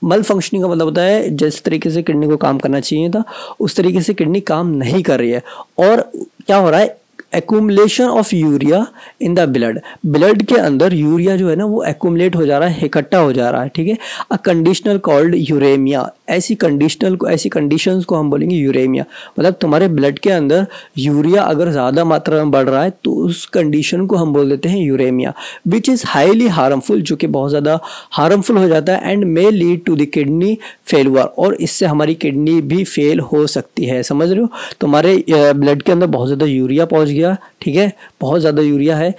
मल फंक्शनिंग का मतलब होता है जिस तरीके से किडनी को काम करना चाहिए था उस तरीके से किडनी काम नहीं कर रही है और क्या हो रहा है accumulation of urea in the blood blood के अंदर यूरिया जो है ना वो एकूमलेट हो जा रहा है इकट्ठा हो जा रहा है ठीक है अ कंडीशनल कॉल्ड यूरेमिया ऐसी कंडीशनल को ऐसी कंडीशन को हम बोलेंगे यूरेमिया मतलब तुम्हारे ब्लड के अंदर यूरिया अगर ज़्यादा मात्रा में बढ़ रहा है तो उस कंडीशन को हम बोल देते हैं uremia which is highly harmful जो कि बहुत ज़्यादा हार्मफुल हो जाता है and may lead to the kidney failure और इससे हमारी किडनी भी फेल हो सकती है समझ रहे हो तुम्हारे ब्लड के अंदर बहुत ज़्यादा यूरिया पहुँच गया यूरिया ठीक है बहुत ज़्यादा यूरिया है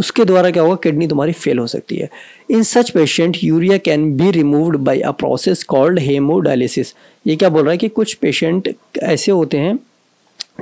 उसके द्वारा क्या होगा किडनी तुम्हारी फेल हो सकती है in such patient urea can be removed by a process called haemodialysis ये क्या बोल रहा है कि कुछ पेशेंट ऐसे होते हैं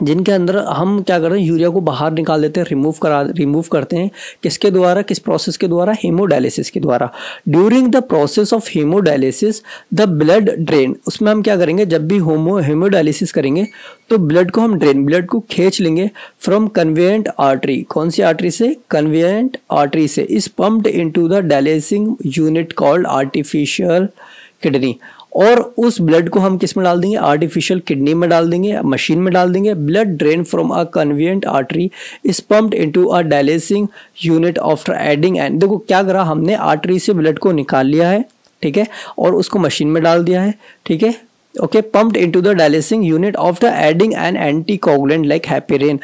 जिनके अंदर हम क्या कर रहे हैं यूरिया को बाहर निकाल देते हैं रिमूव करा रिमूव करते हैं किसके द्वारा किस प्रोसेस के द्वारा हेमोडायलिसिस के द्वारा during the process of haemodialysis the blood drain उसमें हम क्या करेंगे जब भी होमो हेमोडायलिसिस करेंगे तो ब्लड को हम ड्रेन ब्लड को खींच लेंगे फ्रॉम कन्वेंट आर्ट्री कौन सी आर्टरी से कन्वेंट आर्ट्री से is pumped to the dialysing unit called artificial kidney और उस ब्लड को हम किस में डाल देंगे आर्टिफिशियल किडनी में डाल देंगे मशीन में डाल देंगे blood drain from a convenient artery is pumped into a dialysing unit after adding and देखो क्या करा हमने आर्टरी से ब्लड को निकाल लिया है ठीक है और उसको मशीन में डाल दिया है ठीक है okay pumped into the dialysing unit of the adding an anti coagulant like heparin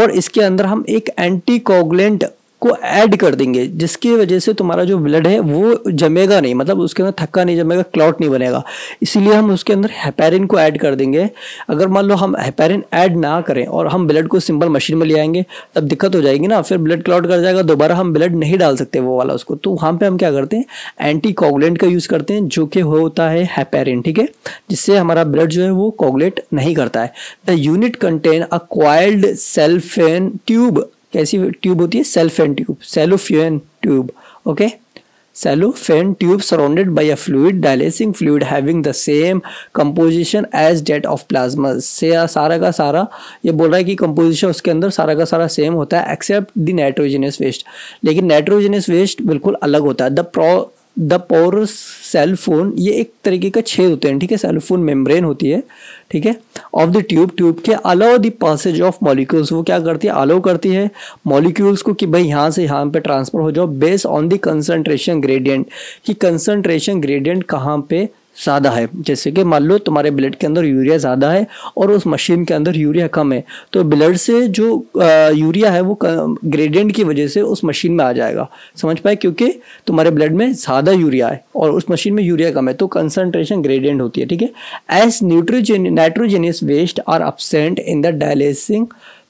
और इसके अंदर हम एक एंटी कोगुलेंट को ऐड कर देंगे जिसकी वजह से तुम्हारा जो ब्लड है वो जमेगा नहीं मतलब उसके अंदर थक्का नहीं जमेगा क्लॉट नहीं बनेगा इसीलिए हम उसके अंदर हेपेरिन को ऐड कर देंगे अगर मान लो हम हेपेरिन ऐड ना करें और हम ब्लड को सिंपल मशीन में ले आएंगे तब दिक्कत हो जाएगी ना फिर ब्लड क्लॉट कर जाएगा दोबारा हम ब्लड नहीं डाल सकते वो वाला उसको तो वहाँ पर हम क्या करते हैं एंटी कोगुलेंट का यूज़ करते हैं जो कि होता है हेपेरिन ठीक है जिससे हमारा ब्लड जो है वो कोगुलेट नहीं करता है the unit contain a coiled cellophane tube कैसी ट्यूब होती है cellophane tube cellophane tube okay cellophane tube surrounded by a fluid dialysing fluid having the same composition as that of plasma से सारा का सारा ये बोल रहा है कि कंपोजिशन उसके अंदर सारा का सारा सेम होता है एक्सेप्ट द नाइट्रोजनस वेस्ट लेकिन नाइट्रोजनस वेस्ट बिल्कुल अलग होता है the the pore cellophane ये एक तरीके का छेद होते हैं ठीक है सेल फोन मेम्ब्रेन होती है ठीक है ऑफ द ट्यूब ट्यूब के allow the passage of molecules वो क्या करती है अलाउ करती है मॉलिक्यूल्स को कि भाई यहाँ से यहाँ पे ट्रांसफर हो जाओ base on the concentration gradient कि कंसनट्रेशन ग्रेडियंट कहाँ पे ज़्यादा है जैसे कि मान लो तुम्हारे ब्लड के अंदर यूरिया ज़्यादा है और उस मशीन के अंदर यूरिया कम है तो ब्लड से जो यूरिया है वो ग्रेडियंट की वजह से उस मशीन में आ जाएगा समझ पाए क्योंकि तुम्हारे ब्लड में ज़्यादा यूरिया है और उस मशीन में यूरिया कम है तो कंसनट्रेशन ग्रेडियंट होती है ठीक है as nitrogen nitrogenous waste are absent in the dialysing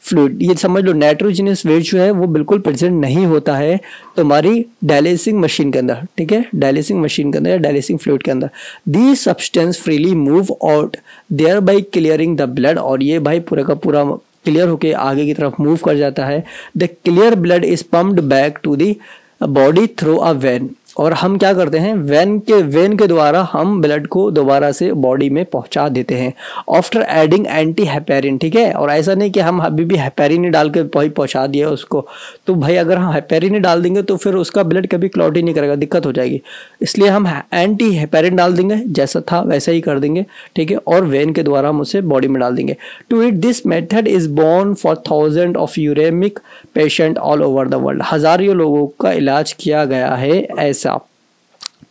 fluid ये समझ लो नाइट्रोजनस वेट जो है वो बिल्कुल प्रेजेंट नहीं होता है तुम्हारी डायलिसिंग मशीन के अंदर ठीक है डायलिसिंग मशीन के अंदर या डायलिसिंग फ्लूड के अंदर the substance freely move out there by clearing the blood और ये भाई पूरा का पूरा क्लियर होके आगे की तरफ मूव कर जाता है the clear blood is pumped back to the body through a vein और हम क्या करते हैं वैन के वेन के द्वारा हम ब्लड को दोबारा से बॉडी में पहुंचा देते हैं आफ्टर एडिंग एंटी हैपेरिन ठीक है और ऐसा नहीं कि हम अभी भी हैपेरिन ही डाल के पहुँचा दिया उसको तो भाई अगर हम हैपेरिन ही डाल देंगे तो फिर उसका ब्लड कभी क्लॉट ही नहीं करेगा दिक्कत हो जाएगी इसलिए हम एंटी हैपेरिन डाल देंगे जैसा था वैसा ही कर देंगे ठीक है और वेन के द्वारा हम उसे बॉडी में डाल देंगे to it this method is born for thousand of uraemic patient all over the world हज़ारों लोगों का इलाज किया गया है ऐसे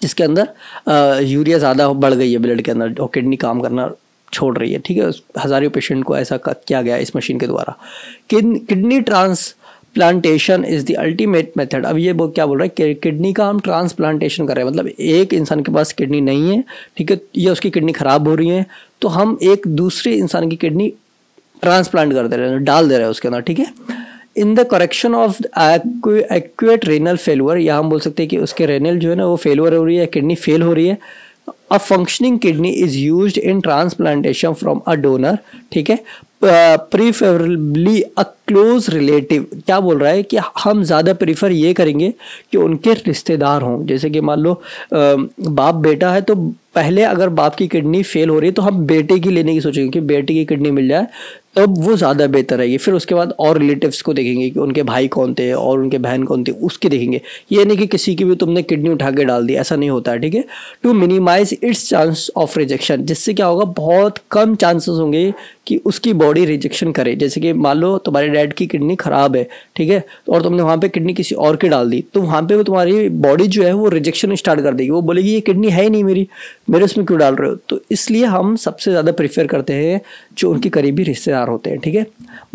जिसके अंदर यूरिया ज़्यादा बढ़ गई है ब्लड के अंदर और किडनी काम करना छोड़ रही है ठीक है हज़ारों पेशेंट को ऐसा किया गया इस मशीन के द्वारा kidney transplantation is the ultimate method अब ये वो क्या बोल रहा है कि किडनी का हम ट्रांसप्लांटेशन कर रहे हैं मतलब एक इंसान के पास किडनी नहीं है ठीक है या उसकी किडनी ख़राब हो रही है तो हम एक दूसरे इंसान की किडनी ट्रांसप्लांट कर दे रहे हैं डाल दे रहे हैं उसके अंदर ठीक है in the correction of acute renal failure या हम बोल सकते हैं कि उसके रेनल जो है ना वो फेलुअर हो रही है किडनी फेल हो रही है a functioning kidney is use in transplantation from a donor ठीक है प्रीफेवरेबली अ क्लोज रिलेटिव क्या बोल रहा है कि हम ज़्यादा प्रीफर ये करेंगे कि उनके रिश्तेदार हों जैसे कि मान लो बाप बेटा है तो पहले अगर बाप की किडनी फेल हो रही है तो हम बेटे की लेने की सोचेंगे कि बेटे की किडनी मिल जाए अब वो ज़्यादा बेहतर है ये फिर उसके बाद और रिलेटिव्स को देखेंगे कि उनके भाई कौन थे और उनके बहन कौन थे उसके देखेंगे ये नहीं कि किसी की भी तुमने किडनी उठा के डाल दी ऐसा नहीं होता है ठीक है to minimise its chance of rejection जिससे क्या होगा बहुत कम चांसेस होंगे कि उसकी बॉडी रिजेक्शन करे जैसे कि मान लो तुम्हारे डैड की किडनी ख़राब है ठीक है और तुमने वहाँ पे किडनी किसी और की डाल दी तो वहाँ पे वो तुम्हारी बॉडी जो है वो रिजेक्शन स्टार्ट कर देगी वो बोलेगी ये किडनी है ही नहीं मेरी मेरे उसमें क्यों डाल रहे हो तो इसलिए हम सबसे ज़्यादा प्रीफर करते हैं जो उनके करीबी रिश्तेदार होते हैं ठीक है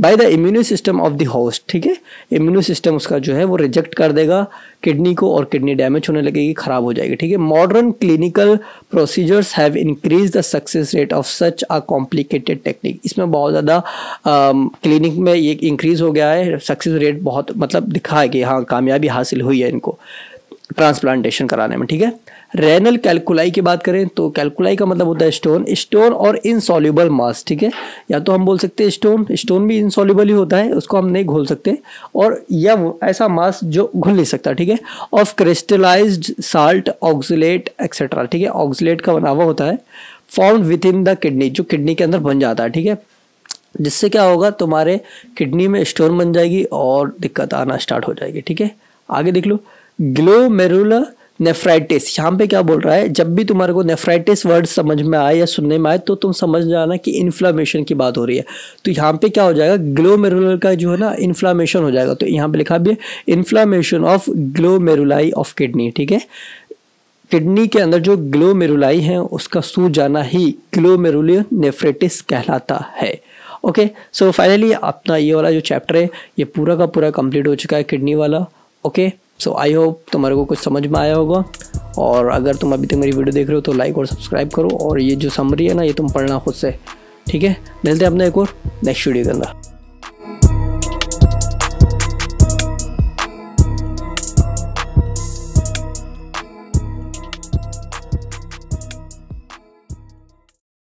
by the immuno system of the host ठीक है इम्यूनो सिस्टम उसका जो है वो रिजेक्ट कर देगा किडनी को और किडनी डैमेज होने लगेगी खराब हो जाएगी ठीक है modern clinical procedures have increase the success rate of such a complicated technique इसमें बहुत ज़्यादा क्लिनिक में ये इंक्रीज़ हो गया है सक्सेस रेट बहुत मतलब दिखा है कि हाँ कामयाबी हासिल हुई है इनको ट्रांसप्लांटेशन कराने में ठीक है रेनल कैलकुलाई की बात करें तो कैलकुलाई का मतलब होता है स्टोन स्टोन और इनसॉल्यूबल मास ठीक है या तो हम बोल सकते हैं स्टोन स्टोन भी इनसॉल्यूबल ही होता है उसको हम नहीं घोल सकते और या ऐसा मास जो घुल नहीं सकता ठीक है of crystallise salt oxalate etcetera ठीक है ऑक्सीट का बनावा होता है form within the kidney जो किडनी के अंदर बन जाता है ठीक है जिससे क्या होगा तुम्हारे किडनी में स्टोन बन जाएगी और दिक्कत आना स्टार्ट हो जाएगी ठीक है आगे देख लो ग्लोमेरुलर नेफ्राइटिस यहाँ पे क्या बोल रहा है जब भी तुम्हारे को नेफ्राइटिस वर्ड समझ में आए या सुनने में आए तो तुम समझ जाना कि इन्फ्लामेशन की बात हो रही है तो यहाँ पे क्या हो जाएगा ग्लोमेरुलर का जो है ना इन्फ्लामेशन हो जाएगा तो यहाँ पे लिखा भी है inflammation of glomeruli of kidney ठीक है किडनी के अंदर जो ग्लोमेरुलाई है उसका सू जाना ही ग्लोमेरुलर नेफ्रेटिस कहलाता है ओके सो फाइनली अपना ये वाला जो चैप्टर है ये पूरा का पूरा कंप्लीट हो चुका है किडनी वाला okay okay? So I hope तुम्हारे को कुछ समझ में आया होगा और अगर तुम अभी तक मेरी वीडियो देख रहे हो तो लाइक और सब्सक्राइब करो और ये जो समरी है ना ये तुम पढ़ना खुद से ठीक है मिलते हैं अपने एक और नेक्स्ट वीडियो के अंदर